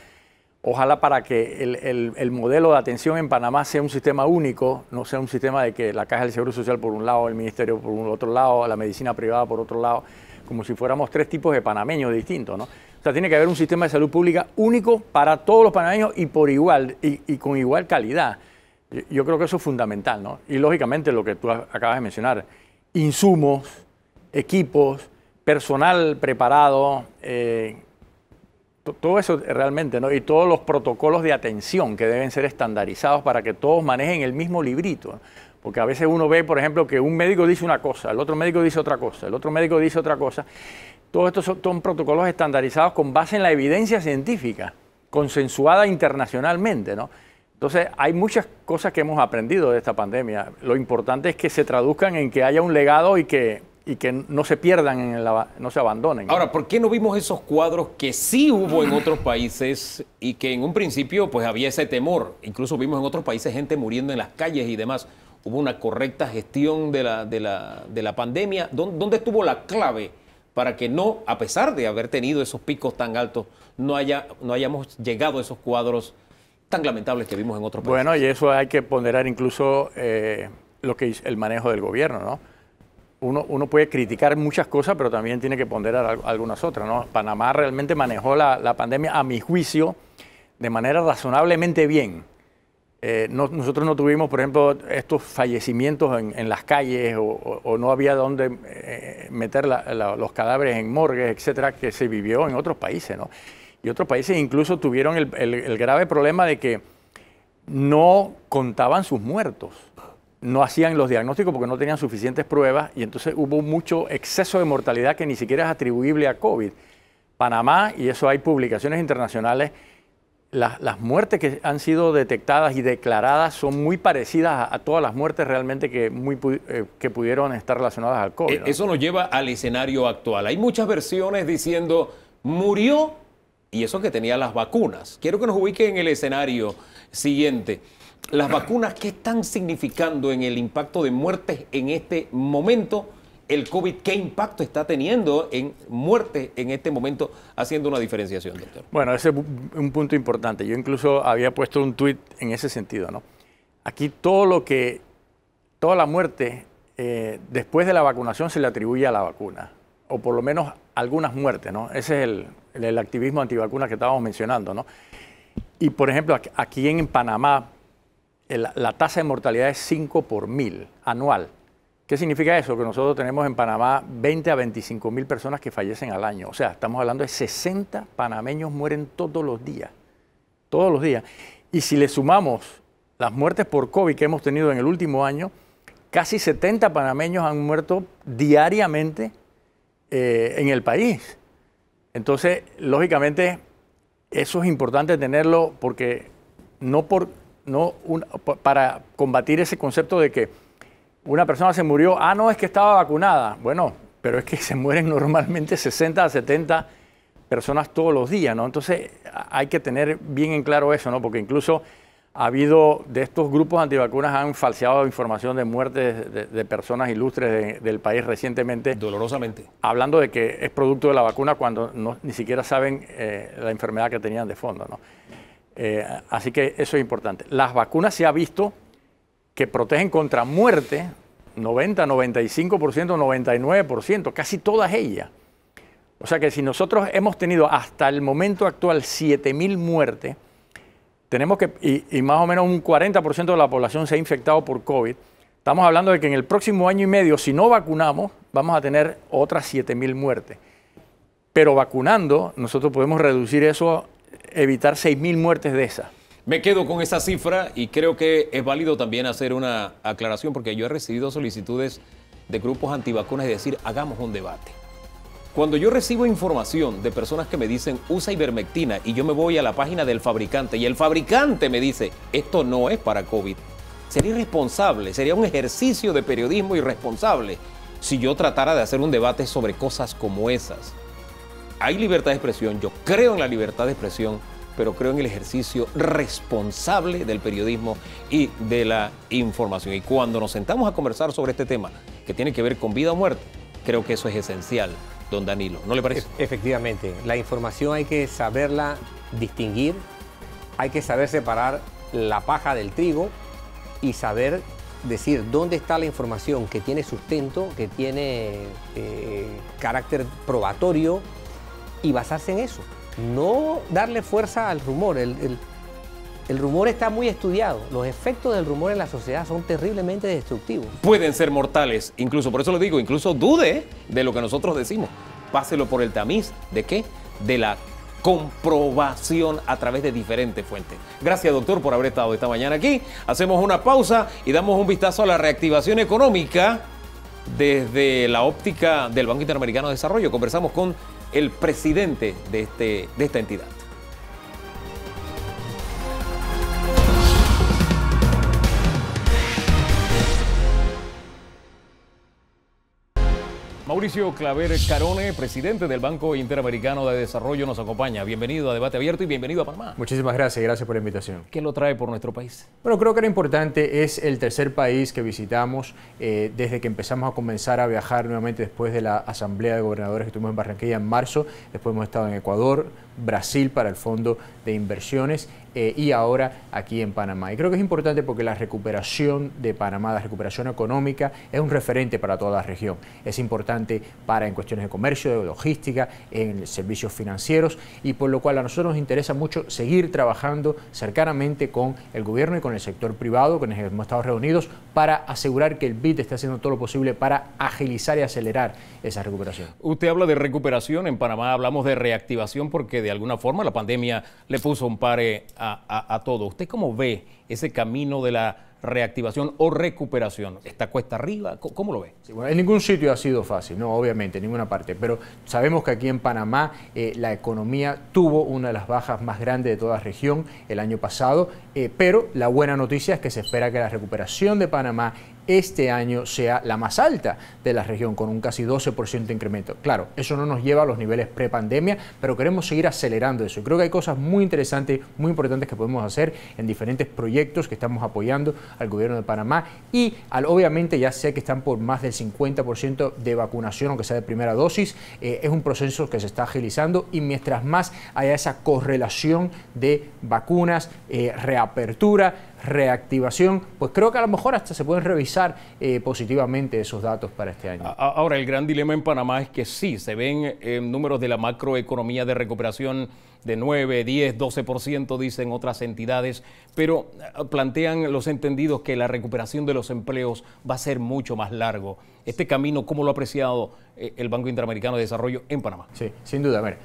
Ojalá para que el, modelo de atención en Panamá sea un sistema único, no sea un sistema de que la Caja del Seguro Social por un lado, el Ministerio por un otro lado, la medicina privada por otro lado como si fuéramos tres tipos de panameños distintos, ¿no? O sea, tiene que haber un sistema de salud pública único para todos los panameños y por igual, y, con igual calidad. Yo creo que eso es fundamental, ¿no? Y lógicamente lo que tú acabas de mencionar, insumos, equipos, personal preparado, eh, todo eso realmente, ¿no? Y todos los protocolos de atención que deben ser estandarizados para que todos manejen el mismo librito. Porque a veces uno ve, por ejemplo, que un médico dice una cosa, el otro médico dice otra cosa, el otro médico dice otra cosa. Todos estos son, protocolos estandarizados con base en la evidencia científica, consensuada internacionalmente, ¿no? Entonces, hay muchas cosas que hemos aprendido de esta pandemia. Lo importante es que se traduzcan en que haya un legado y que, que no se pierdan, en no se abandonen. Ahora, ¿por qué no vimos esos cuadros que sí hubo en otros países y que en un principio pues había ese temor? Incluso vimos en otros países gente muriendo en las calles y demás hubo una correcta gestión de la, de la, de la pandemia. ¿Dónde, estuvo la clave para que no, a pesar de haber tenido esos picos tan altos, no, haya, no hayamos llegado a esos cuadros tan lamentables que vimos en otros países? Bueno, y eso hay que ponderar incluso eh, lo que el manejo del gobierno, Uno, uno, puede criticar muchas cosas, pero también tiene que ponderar algunas otras, Panamá realmente manejó la, la pandemia, a mi juicio, de manera razonablemente bien eh, nosotros no tuvimos, por ejemplo, estos fallecimientos en, las calles o, no había dónde eh, meter los cadáveres en morgues, etcétera, que se vivió en otros países, ¿no? Y otros países incluso tuvieron el grave problema de que no contaban sus muertos, no hacían los diagnósticos porque no tenían suficientes pruebas y entonces hubo mucho exceso de mortalidad que ni siquiera es atribuible a COVID. Panamá, y eso hay publicaciones internacionales, las muertes que han sido detectadas y declaradas son muy parecidas a, todas las muertes realmente que, eh, que pudieron estar relacionadas al COVID. Eh, eso nos lleva al escenario actual. Hay muchas versiones diciendo murió y eso que tenía las vacunas. Quiero que nos ubiquen en el escenario siguiente. Las vacunas, ¿qué están significando en el impacto de muertes en este momento? el COVID, qué impacto está teniendo en muerte en este momento, haciendo una diferenciación, doctor. Bueno, ese es un punto importante. Yo incluso había puesto un tuit en ese sentido, ¿no? Aquí todo lo que, toda la muerte eh, después de la vacunación se le atribuye a la vacuna, o por lo menos algunas muertes, ¿no? Ese es el, activismo antivacuna que estábamos mencionando, ¿no? Y por ejemplo, aquí en Panamá, la tasa de mortalidad es 5 por mil anual. ¿Qué significa eso? Que nosotros tenemos en Panamá 20 a 25 mil personas que fallecen al año. O sea, estamos hablando de 60 panameños mueren todos los días. Todos los días. Y si le sumamos las muertes por COVID que hemos tenido en el último año, casi 70 panameños han muerto diariamente eh, en el país. Entonces, lógicamente, eso es importante tenerlo porque no por, no para combatir ese concepto de que una persona se murió, ah, no, es que estaba vacunada. Bueno, pero es que se mueren normalmente 60 a 70 personas todos los días, ¿no? Entonces hay que tener bien en claro eso, ¿no? Porque incluso ha habido, de estos grupos antivacunas han falseado información de muertes de, personas ilustres del país recientemente. Dolorosamente. Hablando de que es producto de la vacuna cuando ni siquiera saben eh, la enfermedad que tenían de fondo, ¿no? Eh, así que eso es importante. Las vacunas se ha visto que protegen contra muerte, 90, 95%, 99%, casi todas ellas. O sea que si nosotros hemos tenido hasta el momento actual 7.000 muertes, tenemos que, y, y, más o menos un 40% de la población se ha infectado por COVID, estamos hablando de que en el próximo año y medio, si no vacunamos, vamos a tener otras 7.000 muertes. Pero vacunando, nosotros podemos reducir eso, evitar 6.000 muertes de esas. Me quedo con esa cifra y creo que es válido también hacer una aclaración porque yo he recibido solicitudes de grupos antivacunas y decir, hagamos un debate. Cuando yo recibo información de personas que me dicen usa ivermectina y yo me voy a la página del fabricante y el fabricante me dice esto no es para COVID, sería irresponsable, sería un ejercicio de periodismo irresponsable si yo tratara de hacer un debate sobre cosas como esas. Hay libertad de expresión, yo creo en la libertad de expresión, pero creo en el ejercicio responsable del periodismo y de la información. Y cuando nos sentamos a conversar sobre este tema, que tiene que ver con vida o muerte, creo que eso es esencial, don Danilo. ¿No le parece? Efectivamente, la información hay que saberla distinguir, hay que saber separar la paja del trigo y saber decir dónde está la información que tiene sustento, que tiene eh, carácter probatorio y basarse en eso no darle fuerza al rumor. El, rumor está muy estudiado. Los efectos del rumor en la sociedad son terriblemente destructivos. Pueden ser mortales, incluso, por eso lo digo, incluso dude de lo que nosotros decimos. Páselo por el tamiz. ¿De qué? De la comprobación a través de diferentes fuentes. Gracias, doctor, por haber estado esta mañana aquí. Hacemos una pausa y damos un vistazo a la reactivación económica desde la óptica del Banco Interamericano de Desarrollo. Conversamos con el presidente de, este, de esta entidad. Mauricio Claver Carone, presidente del Banco Interamericano de Desarrollo, nos acompaña. Bienvenido a Debate Abierto y bienvenido a Panamá. Muchísimas gracias, gracias por la invitación. ¿Qué lo trae por nuestro país? Bueno, creo que lo importante es el tercer país que visitamos eh, desde que empezamos a comenzar a viajar nuevamente después de la Asamblea de Gobernadores que tuvimos en Barranquilla en marzo. Después hemos estado en Ecuador, Brasil para el Fondo de Inversiones eh, y ahora aquí en Panamá. Y creo que es importante porque la recuperación de Panamá, la recuperación económica, es un referente para toda la región. Es importante para en cuestiones de comercio, de logística, en servicios financieros y por lo cual a nosotros nos interesa mucho seguir trabajando cercanamente con el gobierno y con el sector privado, con el que hemos reunidos, para asegurar que el BID esté haciendo todo lo posible para agilizar y acelerar esa recuperación. Usted habla de recuperación, en Panamá hablamos de reactivación porque de alguna forma la pandemia le puso un pare a, todo. ¿Usted cómo ve ese camino de la reactivación o recuperación? ¿Está cuesta arriba? ¿Cómo lo ve? en ningún sitio ha sido fácil, no, obviamente, en ninguna parte, pero sabemos que aquí en Panamá eh, la economía tuvo una de las bajas más grandes de toda la región el año pasado, eh, pero la buena noticia es que se espera que la recuperación de Panamá este año sea la más alta de la región, con un casi 12% de incremento. Claro, eso no nos lleva a los niveles prepandemia, pero queremos seguir acelerando eso. Y creo que hay cosas muy interesantes, muy importantes que podemos hacer en diferentes proyectos que estamos apoyando al gobierno de Panamá y al, obviamente ya sé que están por más del 50% de vacunación, aunque sea de primera dosis. Eh, es un proceso que se está agilizando y mientras más haya esa correlación de vacunas, eh, reapertura, reactivación, pues creo que a lo mejor hasta se pueden revisar eh, positivamente esos datos para este año. Ahora, el gran dilema en Panamá es que sí, se ven eh, números de la macroeconomía de recuperación de 9, 10, 12%, dicen otras entidades, pero ah, plantean los entendidos que la recuperación de los empleos va a ser mucho más largo. Este camino, ¿cómo lo ha apreciado eh, el Banco Interamericano de Desarrollo en Panamá? Sí, sin duda. A ver,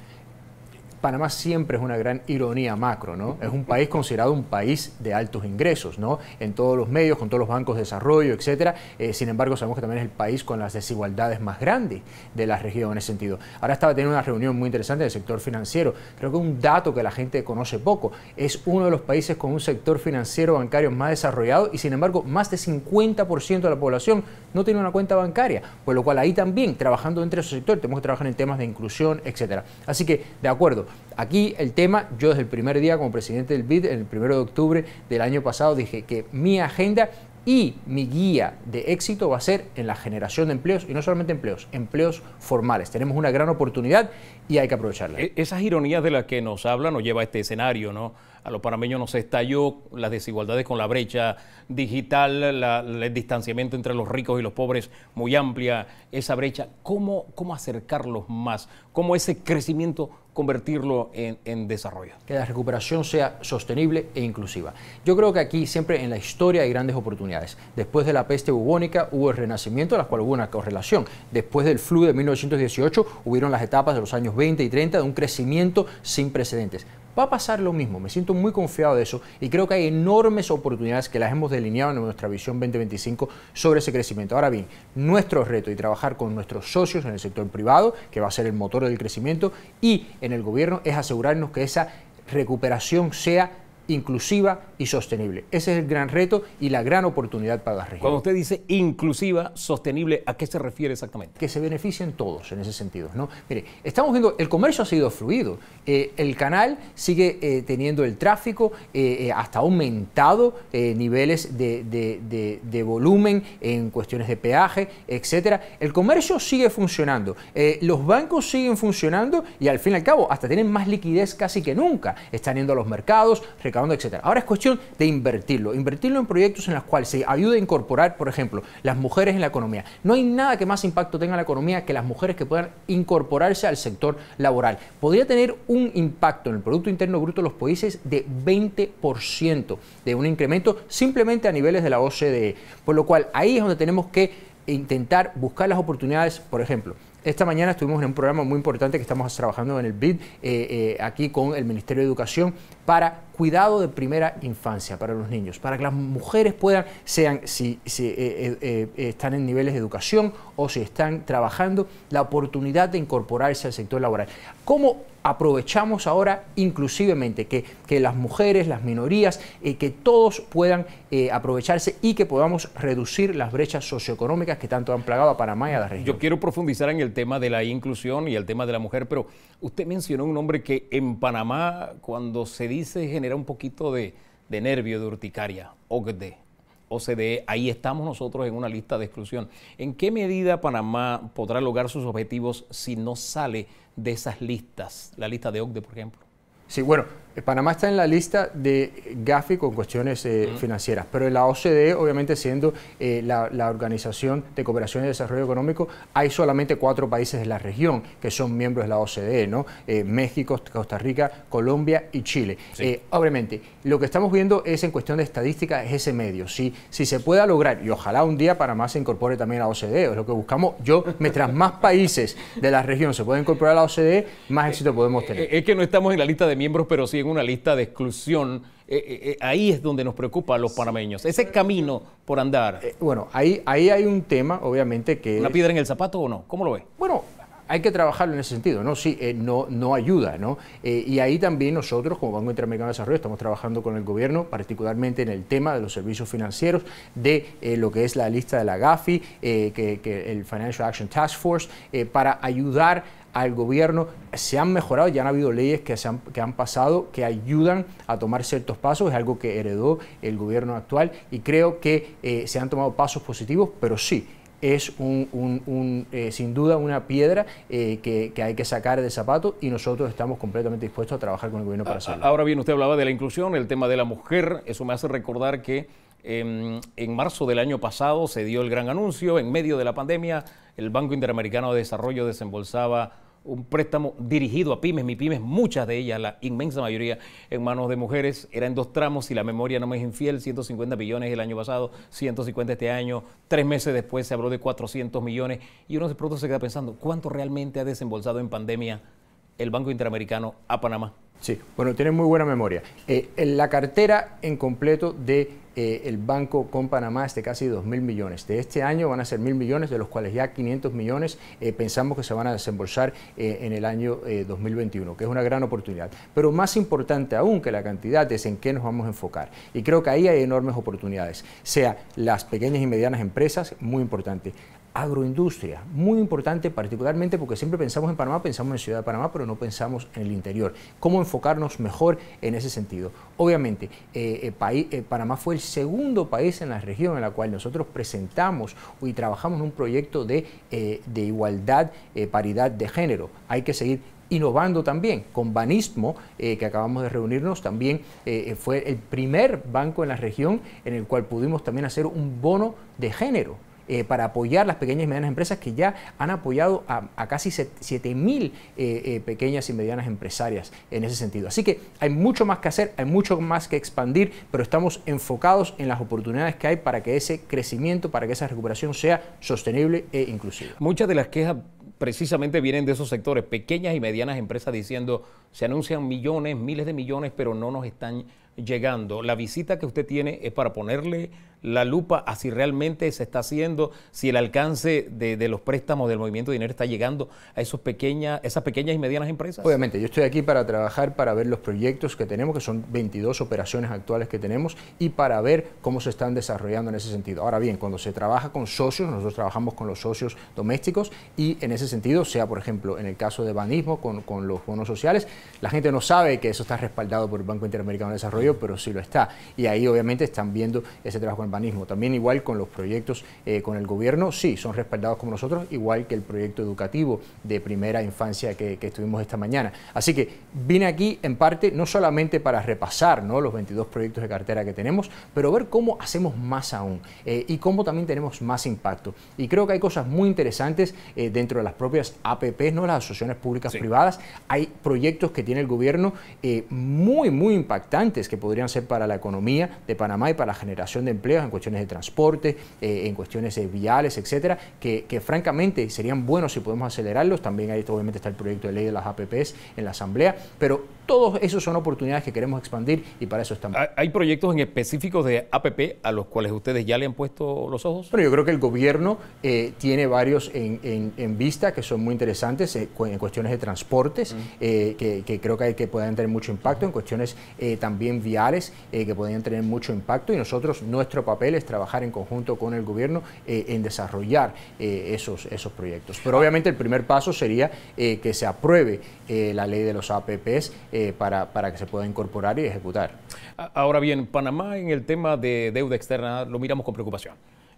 Panamá siempre es una gran ironía macro, ¿no? Es un país considerado un país de altos ingresos, ¿no? En todos los medios, con todos los bancos de desarrollo, etcétera. Eh, sin embargo, sabemos que también es el país con las desigualdades más grandes de la región en ese sentido. Ahora estaba teniendo una reunión muy interesante del sector financiero. Creo que un dato que la gente conoce poco es uno de los países con un sector financiero bancario más desarrollado y sin embargo más de 50% de la población no tiene una cuenta bancaria, por lo cual ahí también trabajando entre esos sectores tenemos que trabajar en temas de inclusión, etcétera. Así que de acuerdo, Aquí el tema, yo desde el primer día como presidente del BID, en el primero de octubre del año pasado, dije que mi agenda y mi guía de éxito va a ser en la generación de empleos, y no solamente empleos, empleos formales. Tenemos una gran oportunidad y hay que aprovecharla. E-, esas ironías de las que nos habla nos lleva a este escenario, ¿no? a los panameños nos estalló, las desigualdades con la brecha digital, el distanciamiento entre los ricos y los pobres muy amplia, esa brecha, ¿cómo, acercarlos más? ¿Cómo ese crecimiento convertirlo en, desarrollo? Que la recuperación sea sostenible e inclusiva. Yo creo que aquí siempre en la historia hay grandes oportunidades. Después de la peste bubónica hubo el renacimiento, a las cual hubo una correlación. Después del flu de 1918 hubieron las etapas de los años 20 y 30 de un crecimiento sin precedentes va a pasar lo mismo. Me siento muy confiado de eso y creo que hay enormes oportunidades que las hemos delineado en nuestra visión 2025 sobre ese crecimiento. Ahora bien, nuestro reto y trabajar con nuestros socios en el sector privado, que va a ser el motor del crecimiento, y en el gobierno es asegurarnos que esa recuperación sea inclusiva y sostenible. Ese es el gran reto y la gran oportunidad para la región. Cuando usted dice inclusiva, sostenible, ¿a qué se refiere exactamente? Que se beneficien todos en ese sentido. ¿no? Mire, estamos viendo, el comercio ha sido fluido, eh, el canal sigue eh, teniendo el tráfico, eh, hasta aumentado niveles de, volumen en cuestiones de peaje, etc. El comercio sigue funcionando, los bancos siguen funcionando y al fin y al cabo hasta tienen más liquidez casi que nunca. Están yendo a los mercados, recaudando Ahora es cuestión de invertirlo, invertirlo en proyectos en los cuales se ayude a incorporar, por ejemplo, las mujeres en la economía. No hay nada que más impacto tenga en la economía que las mujeres que puedan incorporarse al sector laboral. Podría tener un impacto en el Producto Interno Bruto de los países de 20%, de un incremento simplemente a niveles de la OCDE. Por lo cual ahí es donde tenemos que intentar buscar las oportunidades, por ejemplo, esta mañana estuvimos en un programa muy importante que estamos trabajando en el BID, eh, eh, aquí con el Ministerio de Educación, para cuidado de primera infancia para los niños, para que las mujeres puedan, sean si, eh, están en niveles de educación o si están trabajando, la oportunidad de incorporarse al sector laboral aprovechamos ahora inclusivemente, que, las mujeres, las minorías, eh, que todos puedan eh, aprovecharse y que podamos reducir las brechas socioeconómicas que tanto han plagado a Panamá y a la región. Yo quiero profundizar en el tema de la inclusión y el tema de la mujer, pero usted mencionó un nombre que en Panamá, cuando se dice, genera un poquito de, de nervio, de urticaria, OGDE. OCDE, ahí estamos nosotros en una lista de exclusión. ¿En qué medida Panamá podrá lograr sus objetivos si no sale de esas listas, la lista de OCDE, por ejemplo? Sí, bueno, eh, Panamá está en la lista de Gafi con cuestiones eh, financieras, pero en la OCDE, obviamente siendo eh, la, Organización de Cooperación y Desarrollo Económico, hay solamente cuatro países de la región que son miembros de la OCDE, ¿no? México, Costa Rica, Colombia y Chile. obviamente, lo que estamos viendo es en cuestión de estadística, es ese medio. Si, si se pueda lograr, y ojalá un día Panamá se incorpore también a la OCDE, es lo que buscamos. Yo, mientras más países de la región se puedan incorporar a la OCDE, más éxito podemos tener. Es que no estamos en la lista de miembros, pero sí en una lista de exclusión. Eh, eh, eh, ahí es donde nos preocupa a los panameños, ese camino por andar. bueno, ahí, ahí hay un tema, obviamente, que... ¿Una piedra en el zapato o no? ¿Cómo lo ve? Bueno, hay que trabajarlo en ese sentido, ¿no? Sí, no, no ayuda, ¿no? y ahí también nosotros, como Banco Interamericano de Desarrollo, estamos trabajando con el gobierno, particularmente en el tema de los servicios financieros, de lo que es la lista de la GAFI, que, el Financial Action Task Force, para ayudar al gobierno. Se han mejorado, ya han habido leyes que, se han, que han pasado que ayudan a tomar ciertos pasos, es algo que heredó el gobierno actual y creo que eh, se han tomado pasos positivos, pero sí, es un, eh, sin duda una piedra eh, que, que, hay que sacar de zapato y nosotros estamos completamente dispuestos a trabajar con el gobierno para hacerlo. Ahora bien, usted hablaba de la inclusión, el tema de la mujer, eso me hace recordar que Em, en marzo del año pasado se dio el gran anuncio, en medio de la pandemia, el Banco Interamericano de Desarrollo desembolsaba un préstamo dirigido a pymes, mi pymes, muchas de ellas, la inmensa mayoría en manos de mujeres, era en dos tramos, si la memoria no me es infiel, 150 millones el año pasado, 150 este año, tres meses después se habló de 400 millones y uno de pronto se queda pensando, ¿cuánto realmente ha desembolsado en pandemia el Banco Interamericano a Panamá? Sí, bueno, tiene muy buena memoria. Eh, la cartera en completo de eh, el banco con Panamá es de casi 2.000 mil millones. De este año van a ser mil millones, de los cuales ya 500 millones eh, pensamos que se van a desembolsar en el año 2021, que es una gran oportunidad. Pero más importante aún que la cantidad es en qué nos vamos a enfocar. Y creo que ahí hay enormes oportunidades, sea las pequeñas y medianas empresas, muy importante, agroindustria, muy importante particularmente porque siempre pensamos en Panamá, pensamos en Ciudad de Panamá, pero no pensamos en el interior. ¿Cómo enfocarnos mejor en ese sentido? Obviamente, eh, eh, eh, Panamá fue el segundo país en la región en la cual nosotros presentamos y trabajamos un proyecto de, igualdad, paridad de género. Hay que seguir innovando también. Con Banismo, que acabamos de reunirnos, también fue el primer banco en la región en el cual pudimos también hacer un bono de género eh, para apoyar las pequeñas y medianas empresas que ya han apoyado a, casi 7.000 eh, eh, pequeñas y medianas empresarias en ese sentido. Así que hay mucho más que hacer, hay mucho más que expandir, pero estamos enfocados en las oportunidades que hay para que ese crecimiento, para que esa recuperación sea sostenible e inclusiva. Muchas de las quejas precisamente vienen de esos sectores, pequeñas y medianas empresas diciendo, se anuncian millones, miles de millones, pero no nos están llegando. La visita que usted tiene es para ponerle la lupa a si realmente se está haciendo, si el alcance de, los préstamos del movimiento de dinero está llegando a esos pequeñas, esas pequeñas y medianas empresas. Obviamente, yo estoy aquí para trabajar, para ver los proyectos que tenemos, que son 22 operaciones actuales que tenemos, y para ver cómo se están desarrollando en ese sentido. Ahora bien, cuando se trabaja con socios, nosotros trabajamos con los socios domésticos y en ese sentido, sea por ejemplo en el caso de Banismo, con los bonos sociales, la gente no sabe que eso está respaldado por el Banco Interamericano de Desarrollo pero sí lo está. Y ahí obviamente están viendo ese trabajo en urbanismo. También igual con los proyectos eh, con el gobierno, sí, son respaldados como nosotros, igual que el proyecto educativo de primera infancia que, estuvimos esta mañana. Así que vine aquí en parte no solamente para repasar ¿no? los 22 proyectos de cartera que tenemos, pero ver cómo hacemos más aún eh, y cómo también tenemos más impacto. Y creo que hay cosas muy interesantes eh, dentro de las propias APPs, ¿no? las asociaciones públicas privadas. Hay proyectos que tiene el gobierno muy, muy impactantes que podrían ser para la economía de Panamá y para la generación de empleos en cuestiones de transporte, eh, en cuestiones viales, etcétera, que, francamente serían buenos si podemos acelerarlos. También ahí obviamente está el proyecto de ley de las APPs en la Asamblea, pero todos esos son oportunidades que queremos expandir y para eso estamos. ¿Hay proyectos en específicos de APP a los cuales ustedes ya le han puesto los ojos? Bueno, yo creo que el gobierno eh, tiene varios en, vista que son muy interesantes eh, en cuestiones de transportes, eh, que, creo que, hay, que pueden tener mucho impacto, en cuestiones también viales, que podrían tener mucho impacto y nosotros, nuestro papel es trabajar en conjunto con el gobierno en desarrollar esos, esos proyectos. Pero ah. obviamente el primer paso sería que se apruebe eh, la ley de los APPs eh, para, para que se pueda incorporar y ejecutar. Ahora bien, Panamá en el tema de deuda externa lo miramos con preocupación.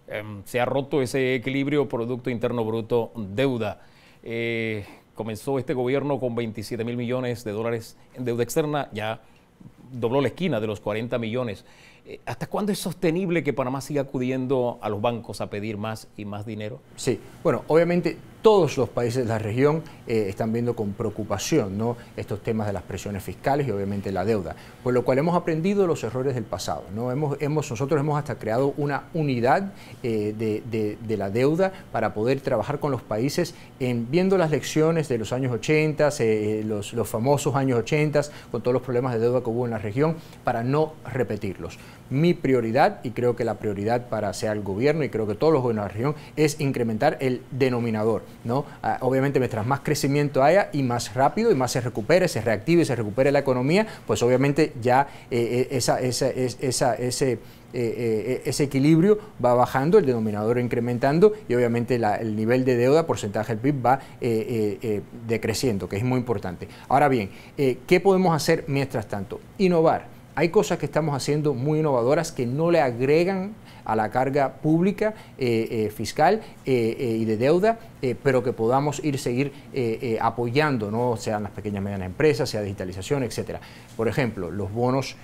Em, se ha roto ese equilibrio Producto Interno Bruto deuda. Eh, comenzó este gobierno con 27 mil millones de dólares en deuda externa, ya dobló la esquina de los 40 millones. ¿Hasta cuándo es sostenible que Panamá siga acudiendo a los bancos a pedir más y más dinero? Sí, bueno, obviamente todos los países de la región eh, están viendo con preocupación estos temas de las presiones fiscales y obviamente la deuda, por lo cual hemos aprendido los errores del pasado. nosotros hemos hasta creado una unidad eh, de, la deuda para poder trabajar con los países en viendo las lecciones de los años 80, eh, los, famosos años 80, con todos los problemas de deuda que hubo en la región, para no repetirlos. Mi prioridad, y creo que la prioridad para sea el gobierno y creo que todos los gobiernos de la región, es incrementar el denominador. Ah, obviamente, mientras más crecimiento haya y más rápido y más se recupere, se reactive y se recupere la economía, pues obviamente ya eh, eh, ese... Eh, ese equilibrio va bajando, el denominador incrementando y obviamente el nivel de deuda, porcentaje del PIB, va decreciendo, que es muy importante. Ahora bien, ¿qué podemos hacer mientras tanto? Innovar. Hay cosas que estamos haciendo muy innovadoras que no le agregan a la carga pública, eh, eh, fiscal eh, y de deuda, pero que podamos ir seguir apoyando, ¿no? sean las pequeñas y medianas empresas, sea digitalización, etcétera. Por ejemplo, los bonos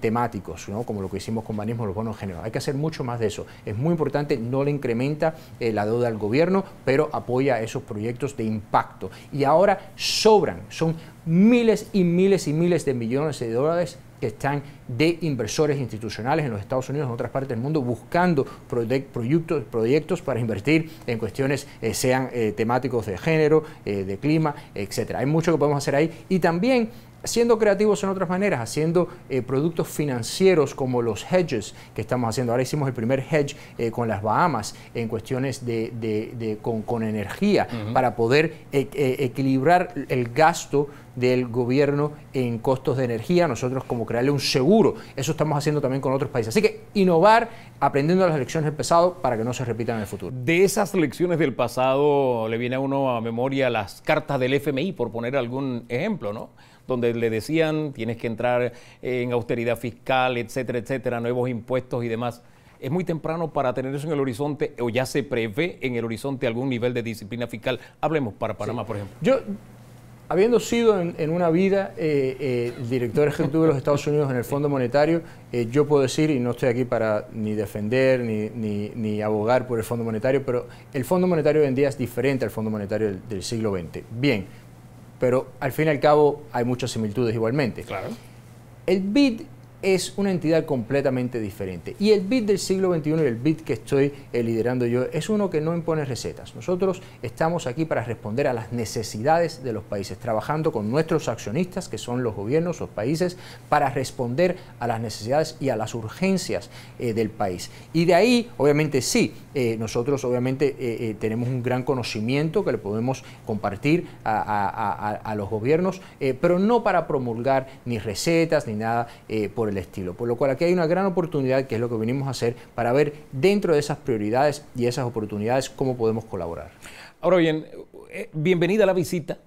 temáticos, como lo que hicimos con Banismo, los bonos generales. Hay que hacer mucho más de eso. Es muy importante, no le incrementa la deuda al gobierno, pero apoya esos proyectos de impacto. Y ahora sobran, son miles y miles y miles de millones de dólares que están de inversores institucionales en los Estados Unidos, en otras partes del mundo, buscando proyectos, proyectos para invertir en cuestiones, eh, sean eh, temáticos de género, eh, de clima, etcétera. Hay mucho que podemos hacer ahí. Y también siendo creativos en otras maneras, haciendo eh, productos financieros como los hedges que estamos haciendo. Ahora hicimos el primer hedge eh, con las Bahamas en cuestiones de, con, energía para poder e, e, equilibrar el gasto del gobierno en costos de energía, nosotros como crearle un seguro, eso estamos haciendo también con otros países. Así que innovar aprendiendo las lecciones del pasado para que no se repitan en el futuro. De esas lecciones del pasado le viene a uno a memoria las cartas del FMI, por poner algún ejemplo, ¿no? donde le decían tienes que entrar en austeridad fiscal, etcétera, etcétera, nuevos impuestos y demás. ¿Es muy temprano para tener eso en el horizonte o ya se prevé en el horizonte algún nivel de disciplina fiscal? Hablemos para Panamá, por ejemplo. Yo, habiendo sido en, una vida eh, eh, director ejecutivo de los Estados Unidos en el Fondo Monetario, eh, yo puedo decir, y no estoy aquí para ni defender ni, abogar por el Fondo Monetario, pero el Fondo Monetario hoy en día es diferente al Fondo Monetario del, del siglo XX. Bien pero al fin y al cabo hay muchas similitudes igualmente. Claro. El BID es una entidad completamente diferente. Y el BID del siglo XXI y el BID que estoy eh, liderando yo es uno que no impone recetas. Nosotros estamos aquí para responder a las necesidades de los países, trabajando con nuestros accionistas, que son los gobiernos, los países, para responder a las necesidades y a las urgencias eh, del país. Y de ahí, obviamente sí, eh, nosotros obviamente tenemos un gran conocimiento que le podemos compartir a, a los gobiernos, pero no para promulgar ni recetas ni nada por el estilo. Por lo cual aquí hay una gran oportunidad, que es lo que venimos a hacer, para ver dentro de esas prioridades y esas oportunidades cómo podemos colaborar. Ahora bien, eh, bienvenida a la visita,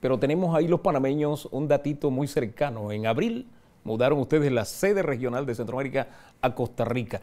pero tenemos ahí los panameños un datito muy cercano. En abril mudaron ustedes la sede regional de Centroamérica a Costa Rica.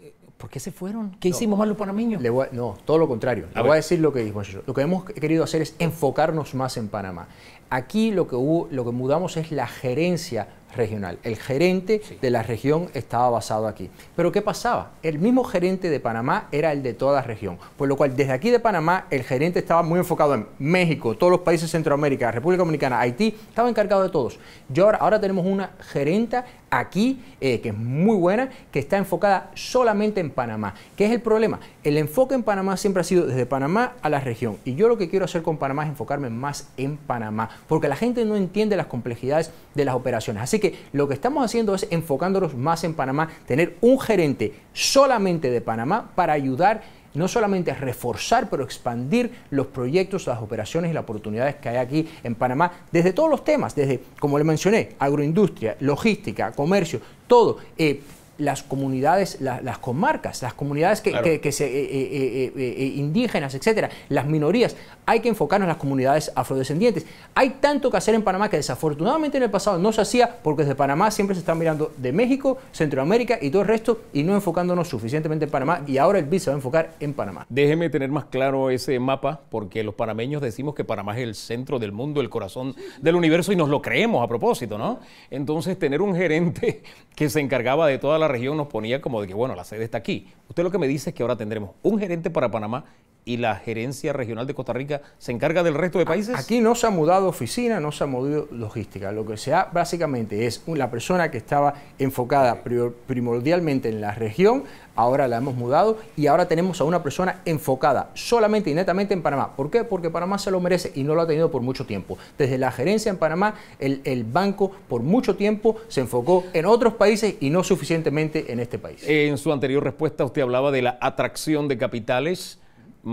Eh, ¿Por qué se fueron? ¿Qué hicimos mal los panameños? no, todo lo contrario. le voy a decir lo que dijo. Lo que hemos querido hacer es enfocarnos más en Panamá. Aquí lo que, lo que mudamos es la gerencia regional. El gerente de la región estaba basado aquí. Pero ¿qué pasaba? El mismo gerente de Panamá era el de toda la región. Por lo cual, desde aquí de Panamá, el gerente estaba muy enfocado en México, todos los países de Centroamérica, República Dominicana, Haití, estaba encargado de todos. Yo ahora, ahora tenemos una gerenta aquí eh, que es muy buena, que está enfocada solamente en Panamá. ¿Qué es el problema? El enfoque en Panamá siempre ha sido desde Panamá a la región. Y yo lo que quiero hacer con Panamá es enfocarme más en Panamá, porque la gente no entiende las complejidades de las operaciones. Así que lo que estamos haciendo es enfocándonos más en Panamá, tener un gerente solamente de Panamá para ayudar no solamente a reforzar, pero expandir los proyectos, las operaciones y las oportunidades que hay aquí en Panamá, desde todos los temas, desde, como le mencioné, agroindustria, logística, comercio, todo. Eh, las comunidades, las comarcas, las comunidades que, que, se, eh, eh, eh, indígenas, etcétera, las minorías. Hay que enfocarnos en las comunidades afrodescendientes. Hay tanto que hacer en Panamá que desafortunadamente en el pasado no se hacía porque desde Panamá siempre se están mirando de México, Centroamérica y todo el resto y no enfocándonos suficientemente en Panamá y ahora el BID se va a enfocar en Panamá. Déjeme tener más claro ese mapa porque los panameños decimos que Panamá es el centro del mundo, el corazón del universo y nos lo creemos a propósito, ¿no? Entonces tener un gerente que se encargaba de toda la la región nos ponía como de que, bueno, la sede está aquí. Usted lo que me dice es que ahora tendremos un gerente para Panamá y la gerencia regional de Costa Rica se encarga del resto de países? Aquí no se ha mudado oficina, no se ha mudado logística. Lo que se ha básicamente es la persona que estaba enfocada primordialmente en la región, ahora la hemos mudado y ahora tenemos a una persona enfocada solamente y netamente en Panamá. ¿Por qué? Porque Panamá se lo merece y no lo ha tenido por mucho tiempo. Desde la gerencia en Panamá, el, el banco por mucho tiempo se enfocó en otros países y no suficientemente en este país. En su anterior respuesta usted hablaba de la atracción de capitales.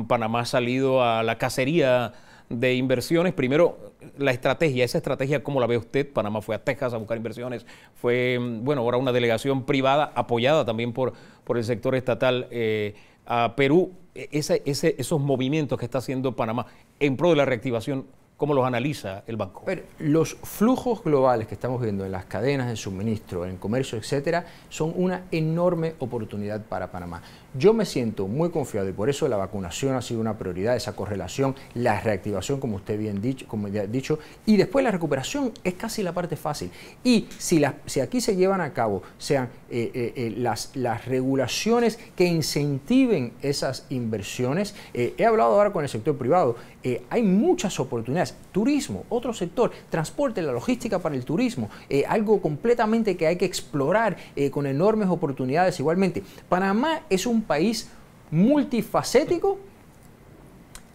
Panamá ha salido a la cacería de inversiones. Primero, la estrategia, esa estrategia, ¿cómo la ve usted? Panamá fue a Texas a buscar inversiones, fue, mm, bueno, ahora una delegación privada apoyada también por, por el sector estatal eh, a Perú. E, esos movimientos que está haciendo Panamá en pro de la reactivación, ¿cómo los analiza el banco? los flujos globales que estamos viendo en las cadenas de suministro, en comercio, etcétera, son una enorme oportunidad para Panamá. Yo me siento muy confiado y por eso la vacunación ha sido una prioridad, esa correlación, la reactivación, como usted bien dicho, como dicho, y después la recuperación es casi la parte fácil. Y si, si aquí se llevan a cabo, sean eh, eh, eh, las, las regulaciones que incentiven esas inversiones, he hablado ahora con el sector privado, hay muchas oportunidades, turismo, otro sector, transporte, la logística para el turismo, algo completamente que hay que explorar con enormes oportunidades igualmente. Panamá es un país multifacético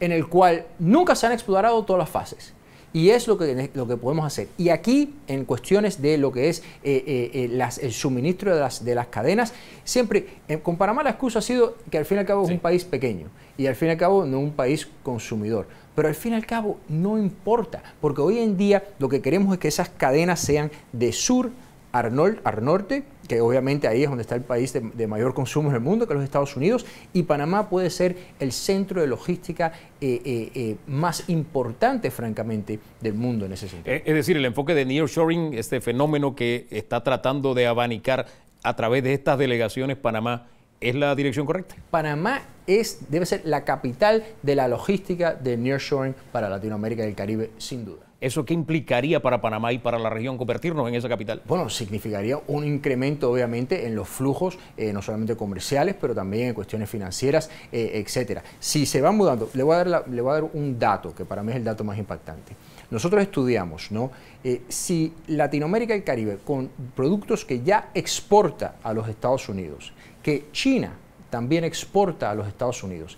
en el cual nunca se han explorado todas las fases. Y es lo que, lo que podemos hacer. Y aquí, en cuestiones de lo que es eh, eh, eh, el suministro de las, cadenas, siempre, con Panamá la excusa ha sido que al fin y al cabo es un país pequeño y al fin y al cabo no un país consumidor. Pero al fin y al cabo no importa, porque hoy en día lo que queremos es que esas cadenas sean de sur Arnold, Arnorte, que obviamente ahí es donde está el país de, mayor consumo en el mundo, que es los Estados Unidos, y Panamá puede ser el centro de logística eh, eh, eh, más importante, francamente, del mundo en ese sentido. Es decir, el enfoque de Nearshoring, este fenómeno que está tratando de abanicar a través de estas delegaciones Panamá ¿Es la dirección correcta? Panamá es, debe ser la capital de la logística de Nearshoring para Latinoamérica y el Caribe, sin duda. ¿Eso qué implicaría para Panamá y para la región convertirnos en esa capital? Bueno, significaría un incremento obviamente en los flujos, eh, no solamente comerciales, pero también en cuestiones financieras, etc. Eh, etcétera. Si se van mudando, le voy, a dar le a dar un dato que para mí es el dato más impactante. Nosotros estudiamos, ¿no? Eh, si Latinoamérica y el Caribe, con productos que ya exporta a los Estados Unidos, que China también exporta a los Estados Unidos.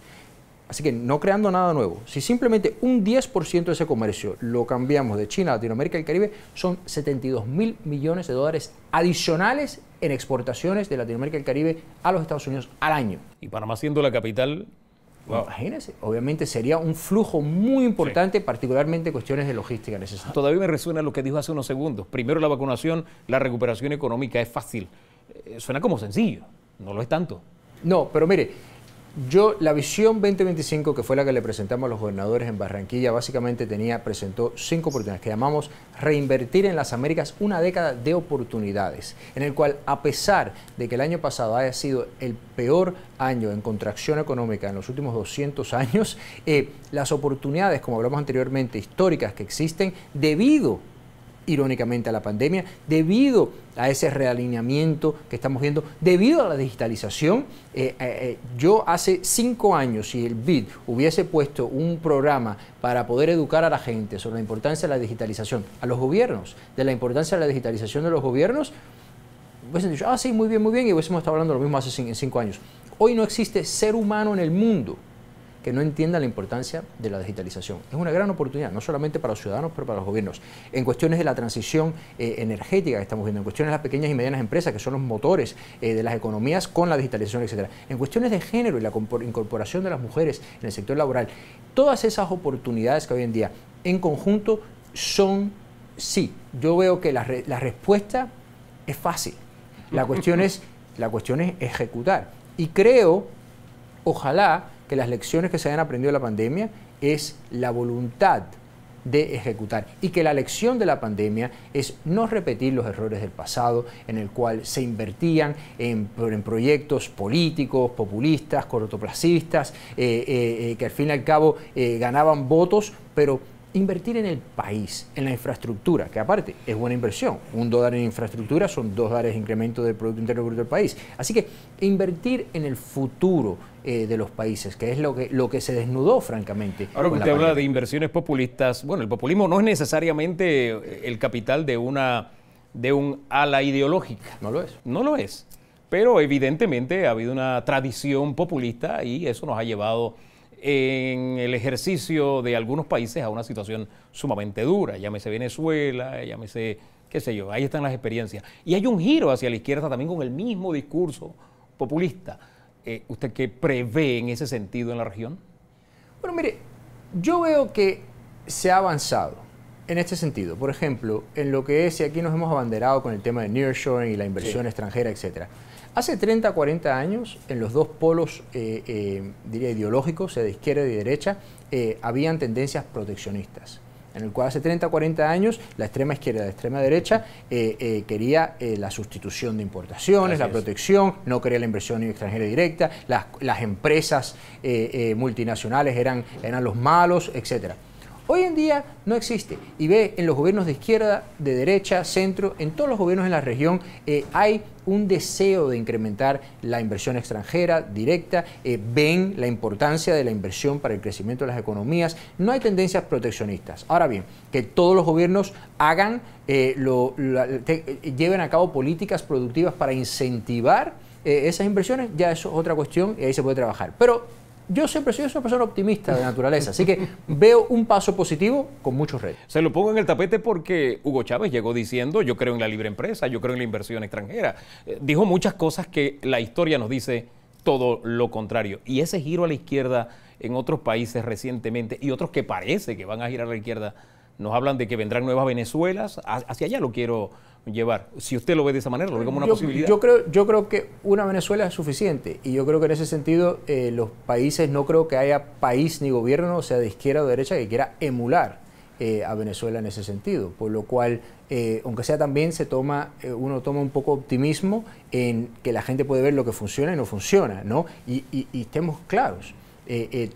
Así que no creando nada nuevo, si simplemente un 10% de ese comercio lo cambiamos de China, a Latinoamérica y el Caribe, son 72 mil millones de dólares adicionales en exportaciones de Latinoamérica y el Caribe a los Estados Unidos al año. Y Panamá siendo la capital... Imagínense, obviamente sería un flujo muy importante, particularmente cuestiones de logística necesarias. Todavía me resuena lo que dijo hace unos segundos. Primero la vacunación, la recuperación económica es fácil. Eh, suena como sencillo no lo es tanto. No, pero mire, yo la visión 2025 que fue la que le presentamos a los gobernadores en Barranquilla básicamente tenía presentó cinco oportunidades que llamamos reinvertir en las Américas una década de oportunidades, en el cual a pesar de que el año pasado haya sido el peor año en contracción económica en los últimos 200 años, eh, las oportunidades, como hablamos anteriormente, históricas que existen debido irónicamente a la pandemia, debido a ese realineamiento que estamos viendo, debido a la digitalización. Eh, eh, eh, yo hace cinco años, si el BID hubiese puesto un programa para poder educar a la gente sobre la importancia de la digitalización, a los gobiernos, de la importancia de la digitalización de los gobiernos, hubiesen dicho, ah, sí, muy bien, muy bien, y hubiésemos estado hablando lo mismo hace cinco años. Hoy no existe ser humano en el mundo que no entiendan la importancia de la digitalización. Es una gran oportunidad, no solamente para los ciudadanos, pero para los gobiernos. En cuestiones de la transición eh, energética que estamos viendo, en cuestiones de las pequeñas y medianas empresas, que son los motores eh, de las economías con la digitalización, etc. En cuestiones de género y la incorporación de las mujeres en el sector laboral. Todas esas oportunidades que hoy en día, en conjunto, son sí. Yo veo que la, respuesta es fácil. La cuestión es, la cuestión es ejecutar. Y creo, ojalá, que las lecciones que se hayan aprendido de la pandemia es la voluntad de ejecutar y que la lección de la pandemia es no repetir los errores del pasado en el cual se invertían en, proyectos políticos, populistas, cortoplacistas, eh, eh, eh, que al fin y al cabo ganaban votos, pero invertir en el país, en la infraestructura, que aparte es buena inversión. Un dólar en infraestructura son dos dólares de incremento del Producto Interno Bruto del país. Así que invertir en el futuro, eh, de los países, que es lo que, lo que se desnudó, francamente. Ahora que usted habla de inversiones populistas, bueno, el populismo no es necesariamente eh, el capital de una de un ala ideológica. No lo es. No lo es. Pero evidentemente ha habido una tradición populista y eso nos ha llevado en el ejercicio de algunos países a una situación sumamente dura. Llámese Venezuela, llámese, qué sé yo, ahí están las experiencias. Y hay un giro hacia la izquierda también con el mismo discurso populista. Eh, ¿usted qué prevé en ese sentido en la región? Bueno, mire, yo veo que se ha avanzado en este sentido. Por ejemplo, en lo que es, y aquí nos hemos abanderado con el tema de nearshoring y la inversión extranjera, etcétera. Hace 30, 40 años, en los dos polos, eh, eh, diría, ideológicos, de izquierda y de derecha, habían tendencias proteccionistas en el cual hace 30 40 años la extrema izquierda, la extrema derecha eh, eh, quería eh, la sustitución de importaciones, la protección, no quería la inversión extranjera directa, las, las empresas multinacionales eran, eran los malos, etcétera. Hoy en día no existe. Y ve, en los gobiernos de izquierda, de derecha, centro, en todos los gobiernos en la región eh, hay un deseo de incrementar la inversión extranjera directa, eh, ven la importancia de la inversión para el crecimiento de las economías, no hay tendencias proteccionistas. Ahora bien, que todos los gobiernos hagan, eh, lo, lleven a cabo políticas productivas para incentivar esas inversiones, ya eso es otra cuestión y ahí se puede trabajar. Pero yo siempre soy una persona optimista de naturaleza, así que veo un paso positivo con muchos retos. Se lo pongo en el tapete porque Hugo Chávez llegó diciendo, yo creo en la libre empresa, yo creo en la inversión extranjera. Eh, dijo muchas cosas que la historia nos dice todo lo contrario. Y ese giro a la izquierda en otros países recientemente y otros que parece que van a girar a la izquierda, nos hablan de que vendrán nuevas Venezuelas. Hacia allá lo quiero llevar. Si usted lo ve de esa manera, lo ve como una posibilidad. Yo creo, yo creo que una Venezuela es suficiente y yo creo que en ese sentido eh, los países, no creo que haya país ni gobierno, sea de izquierda o derecha, que quiera emular eh, a Venezuela en ese sentido. Por lo cual, eh, aunque sea también, se toma, uno toma un poco optimismo en que la gente puede ver lo que funciona y no funciona, ¿no? Y, y estemos claros,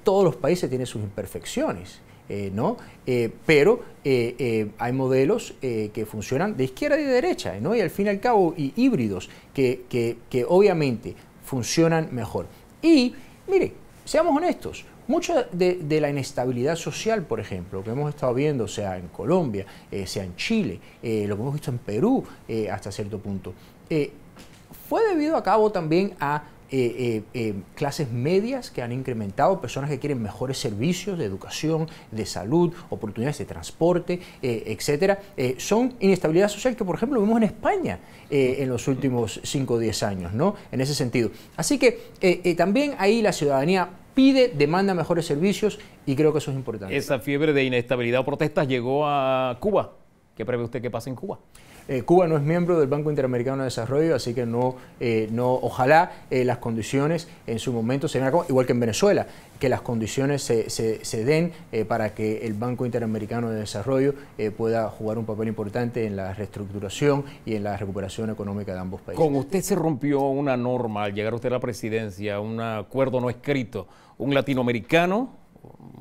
todos los países tienen sus imperfecciones. Eh, ¿no? Eh, pero eh, hay modelos que funcionan de izquierda y de derecha, ¿no? Y al fin y al cabo, y híbridos, que, obviamente funcionan mejor. Y, mire, seamos honestos, Mucha de, la inestabilidad social, por ejemplo, que hemos estado viendo, sea en Colombia, sea en Chile, lo que hemos visto en Perú hasta cierto punto, fue debido a cabo también a eh, eh, eh, clases medias que han incrementado, personas que quieren mejores servicios de educación, de salud, oportunidades de transporte, etcétera, son inestabilidad social que, por ejemplo, vemos en España en los últimos 5 o 10 años, ¿no? En ese sentido. Así que también ahí la ciudadanía pide, demanda mejores servicios y creo que eso es importante. Esa fiebre de inestabilidad o protestas llegó a Cuba. ¿Qué prevé usted que pase en Cuba? Eh, Cuba no es miembro del Banco Interamericano de Desarrollo, así que no, eh, no ojalá eh, las condiciones en su momento se igual que en Venezuela, que las condiciones se, den para que el Banco Interamericano de Desarrollo pueda jugar un papel importante en la reestructuración y en la recuperación económica de ambos países. Con usted se rompió una norma al llegar usted a la presidencia, un acuerdo no escrito, un latinoamericano,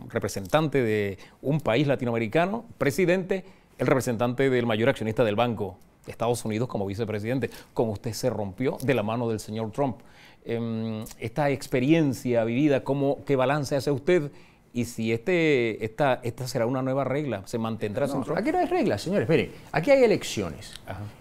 representante de un país latinoamericano, presidente, el representante del mayor accionista del banco Estados Unidos como vicepresidente. como usted se rompió de la mano del señor Trump. Em, esta experiencia vivida, ¿qué balance hace usted? y si este, esta, esta será una nueva regla, se mantendrá no, Aquí no hay reglas, señores. Miren, aquí hay elecciones.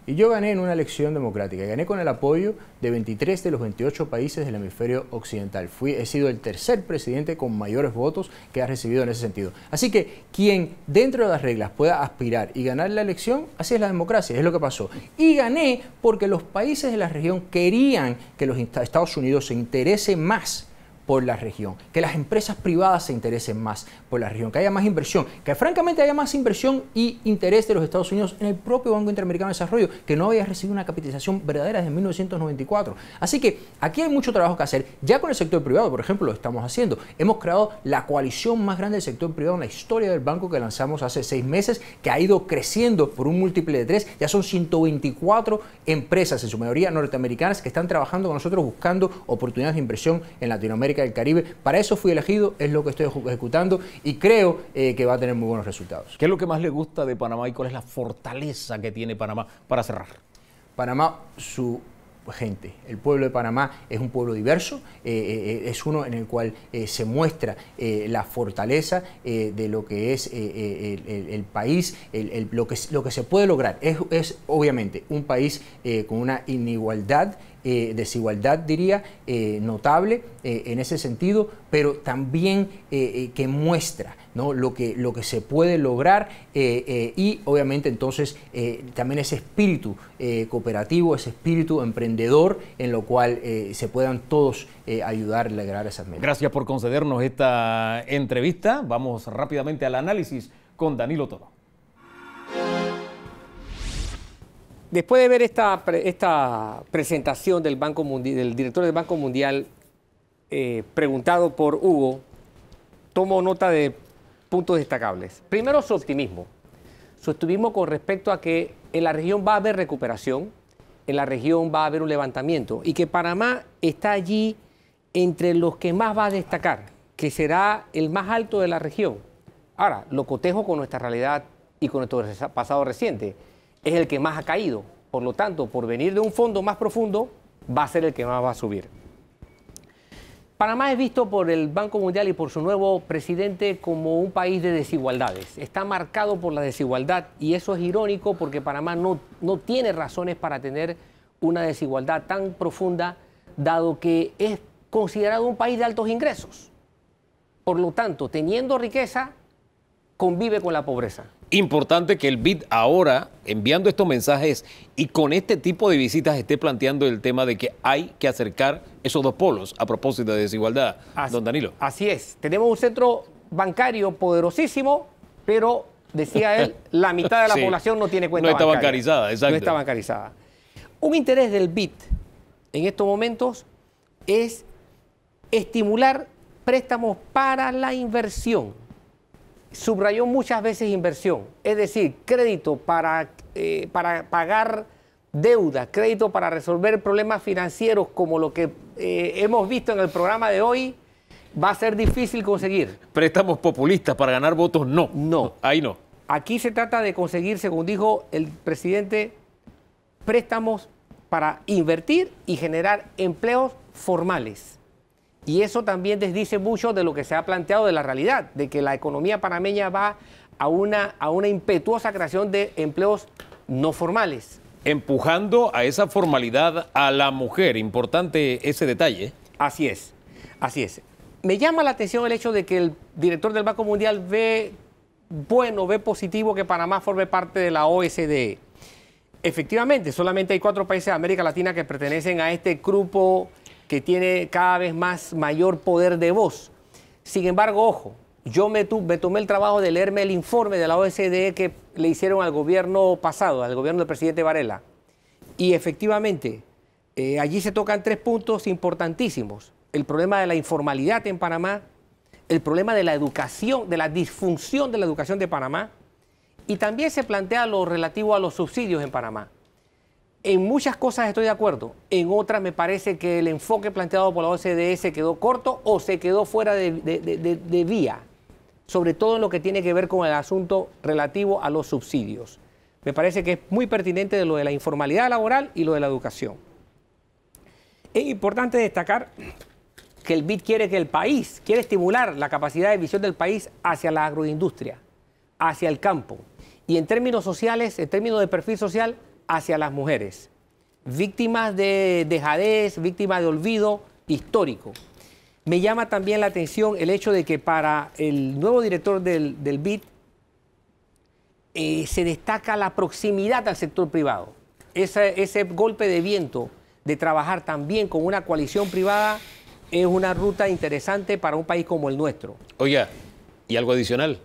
Y yo gané en una elección democrática. Gané con el apoyo de 23 de los 28 países del hemisferio occidental. Fui, he sido el tercer presidente con mayores votos que ha recibido en ese sentido. Así que quien dentro de las reglas pueda aspirar y ganar la elección, así es la democracia, es lo que pasó. Y gané porque los países de la región querían que los Estados Unidos se interese más por la región, que las empresas privadas se interesen más por la región, que haya más inversión, que francamente haya más inversión y interés de los Estados Unidos en el propio Banco Interamericano de Desarrollo, que no había recibido una capitalización verdadera desde 1994. Así que aquí hay mucho trabajo que hacer. Ya con el sector privado, por ejemplo, lo estamos haciendo. Hemos creado la coalición más grande del sector privado en la historia del banco que lanzamos hace seis meses, que ha ido creciendo por un múltiple de tres. Ya son 124 empresas, en su mayoría norteamericanas, que están trabajando con nosotros buscando oportunidades de inversión en Latinoamérica del Caribe. Para eso fui elegido, es lo que estoy ejecutando y creo eh, que va a tener muy buenos resultados. ¿Qué es lo que más le gusta de Panamá y cuál es la fortaleza que tiene Panamá para cerrar? Panamá, su gente. El pueblo de Panamá es un pueblo diverso, eh, eh, es uno en el cual se muestra la fortaleza de lo que es el, país, lo, que, se puede lograr. es obviamente un país con una inigualdad eh, desigualdad, diría, eh, notable eh, en ese sentido, pero también que muestra ¿no? lo, que, lo que se puede lograr y obviamente entonces también ese espíritu cooperativo, ese espíritu emprendedor en lo cual se puedan todos ayudar a lograr esas metas. Gracias por concedernos esta entrevista. Vamos rápidamente al análisis con Danilo Toro. Después de ver esta, esta presentación del, Banco del director del Banco Mundial, eh, preguntado por Hugo, tomo nota de puntos destacables. Primero, su optimismo. Su optimismo con respecto a que en la región va a haber recuperación, en la región va a haber un levantamiento y que Panamá está allí entre los que más va a destacar, que será el más alto de la región. Ahora, lo cotejo con nuestra realidad y con nuestro pasado reciente es el que más ha caído. Por lo tanto, por venir de un fondo más profundo, va a ser el que más va a subir. Panamá es visto por el Banco Mundial y por su nuevo presidente como un país de desigualdades. Está marcado por la desigualdad y eso es irónico porque Panamá no, no tiene razones para tener una desigualdad tan profunda, dado que es considerado un país de altos ingresos. Por lo tanto, teniendo riqueza, convive con la pobreza importante que el BID ahora, enviando estos mensajes y con este tipo de visitas, esté planteando el tema de que hay que acercar esos dos polos a propósito de desigualdad, así, don Danilo. Así es, tenemos un centro bancario poderosísimo, pero, decía él, la mitad de la población no tiene cuenta No está bancarizada, exacto. No está bancarizada. Un interés del BID en estos momentos es estimular préstamos para la inversión subrayó muchas veces inversión, es decir, crédito para, eh, pagar deuda, crédito para resolver problemas financieros como lo que eh, hemos visto en el programa de hoy, va a ser difícil conseguir. Préstamos populistas para ganar votos, no. No. Ahí no. Aquí se trata de conseguir, según dijo el presidente, préstamos para invertir y generar empleos formales. Y eso también desdice mucho de lo que se ha planteado de la realidad, de que la economía panameña va a una, a una impetuosa creación de empleos no formales. Empujando a esa formalidad a la mujer, importante ese detalle. Así es, así es. Me llama la atención el hecho de que el director del Banco Mundial ve bueno, ve positivo que Panamá forme parte de la OSD. Efectivamente, solamente hay cuatro países de América Latina que pertenecen a este grupo que tiene cada vez más mayor poder de voz. Sin embargo, ojo, yo me, tomé el trabajo de leerme el informe de la OSDE que le hicieron al gobierno pasado, al gobierno del presidente Varela. Y efectivamente, eh, allí se tocan tres puntos importantísimos. El problema de la informalidad en Panamá, el problema de la educación, de la disfunción de la educación de Panamá, y también se plantea lo relativo a los subsidios en Panamá. En muchas cosas estoy de acuerdo, en otras me parece que el enfoque planteado por la OCDE se quedó corto o se quedó fuera de, vía, sobre todo en lo que tiene que ver con el asunto relativo a los subsidios. Me parece que es muy pertinente de lo de la informalidad laboral y lo de la educación. Es importante destacar que el BID quiere que el país, quiere estimular la capacidad de visión del país hacia la agroindustria, hacia el campo. Y en términos sociales, en términos de perfil social, hacia las mujeres, víctimas de dejadez, víctimas de olvido histórico. Me llama también la atención el hecho de que para el nuevo director del, BID eh, se destaca la proximidad al sector privado. Ese, ese golpe de viento de trabajar también con una coalición privada es una ruta interesante para un país como el nuestro. Oye, y algo adicional,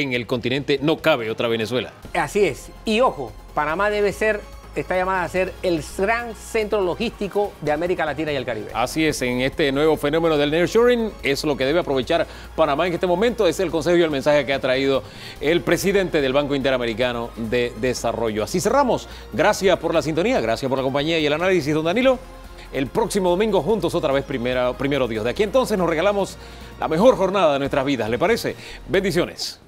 en el continente no cabe otra Venezuela. Así es. Y ojo, Panamá debe ser está llamada a ser el gran centro logístico de América Latina y el Caribe. Así es, en este nuevo fenómeno del nearshoring es lo que debe aprovechar Panamá en este momento, es el consejo y el mensaje que ha traído el presidente del Banco Interamericano de Desarrollo. Así cerramos. Gracias por la sintonía, gracias por la compañía y el análisis, don Danilo. El próximo domingo juntos otra vez, primero, primero Dios. De aquí entonces nos regalamos la mejor jornada de nuestras vidas, ¿le parece? Bendiciones.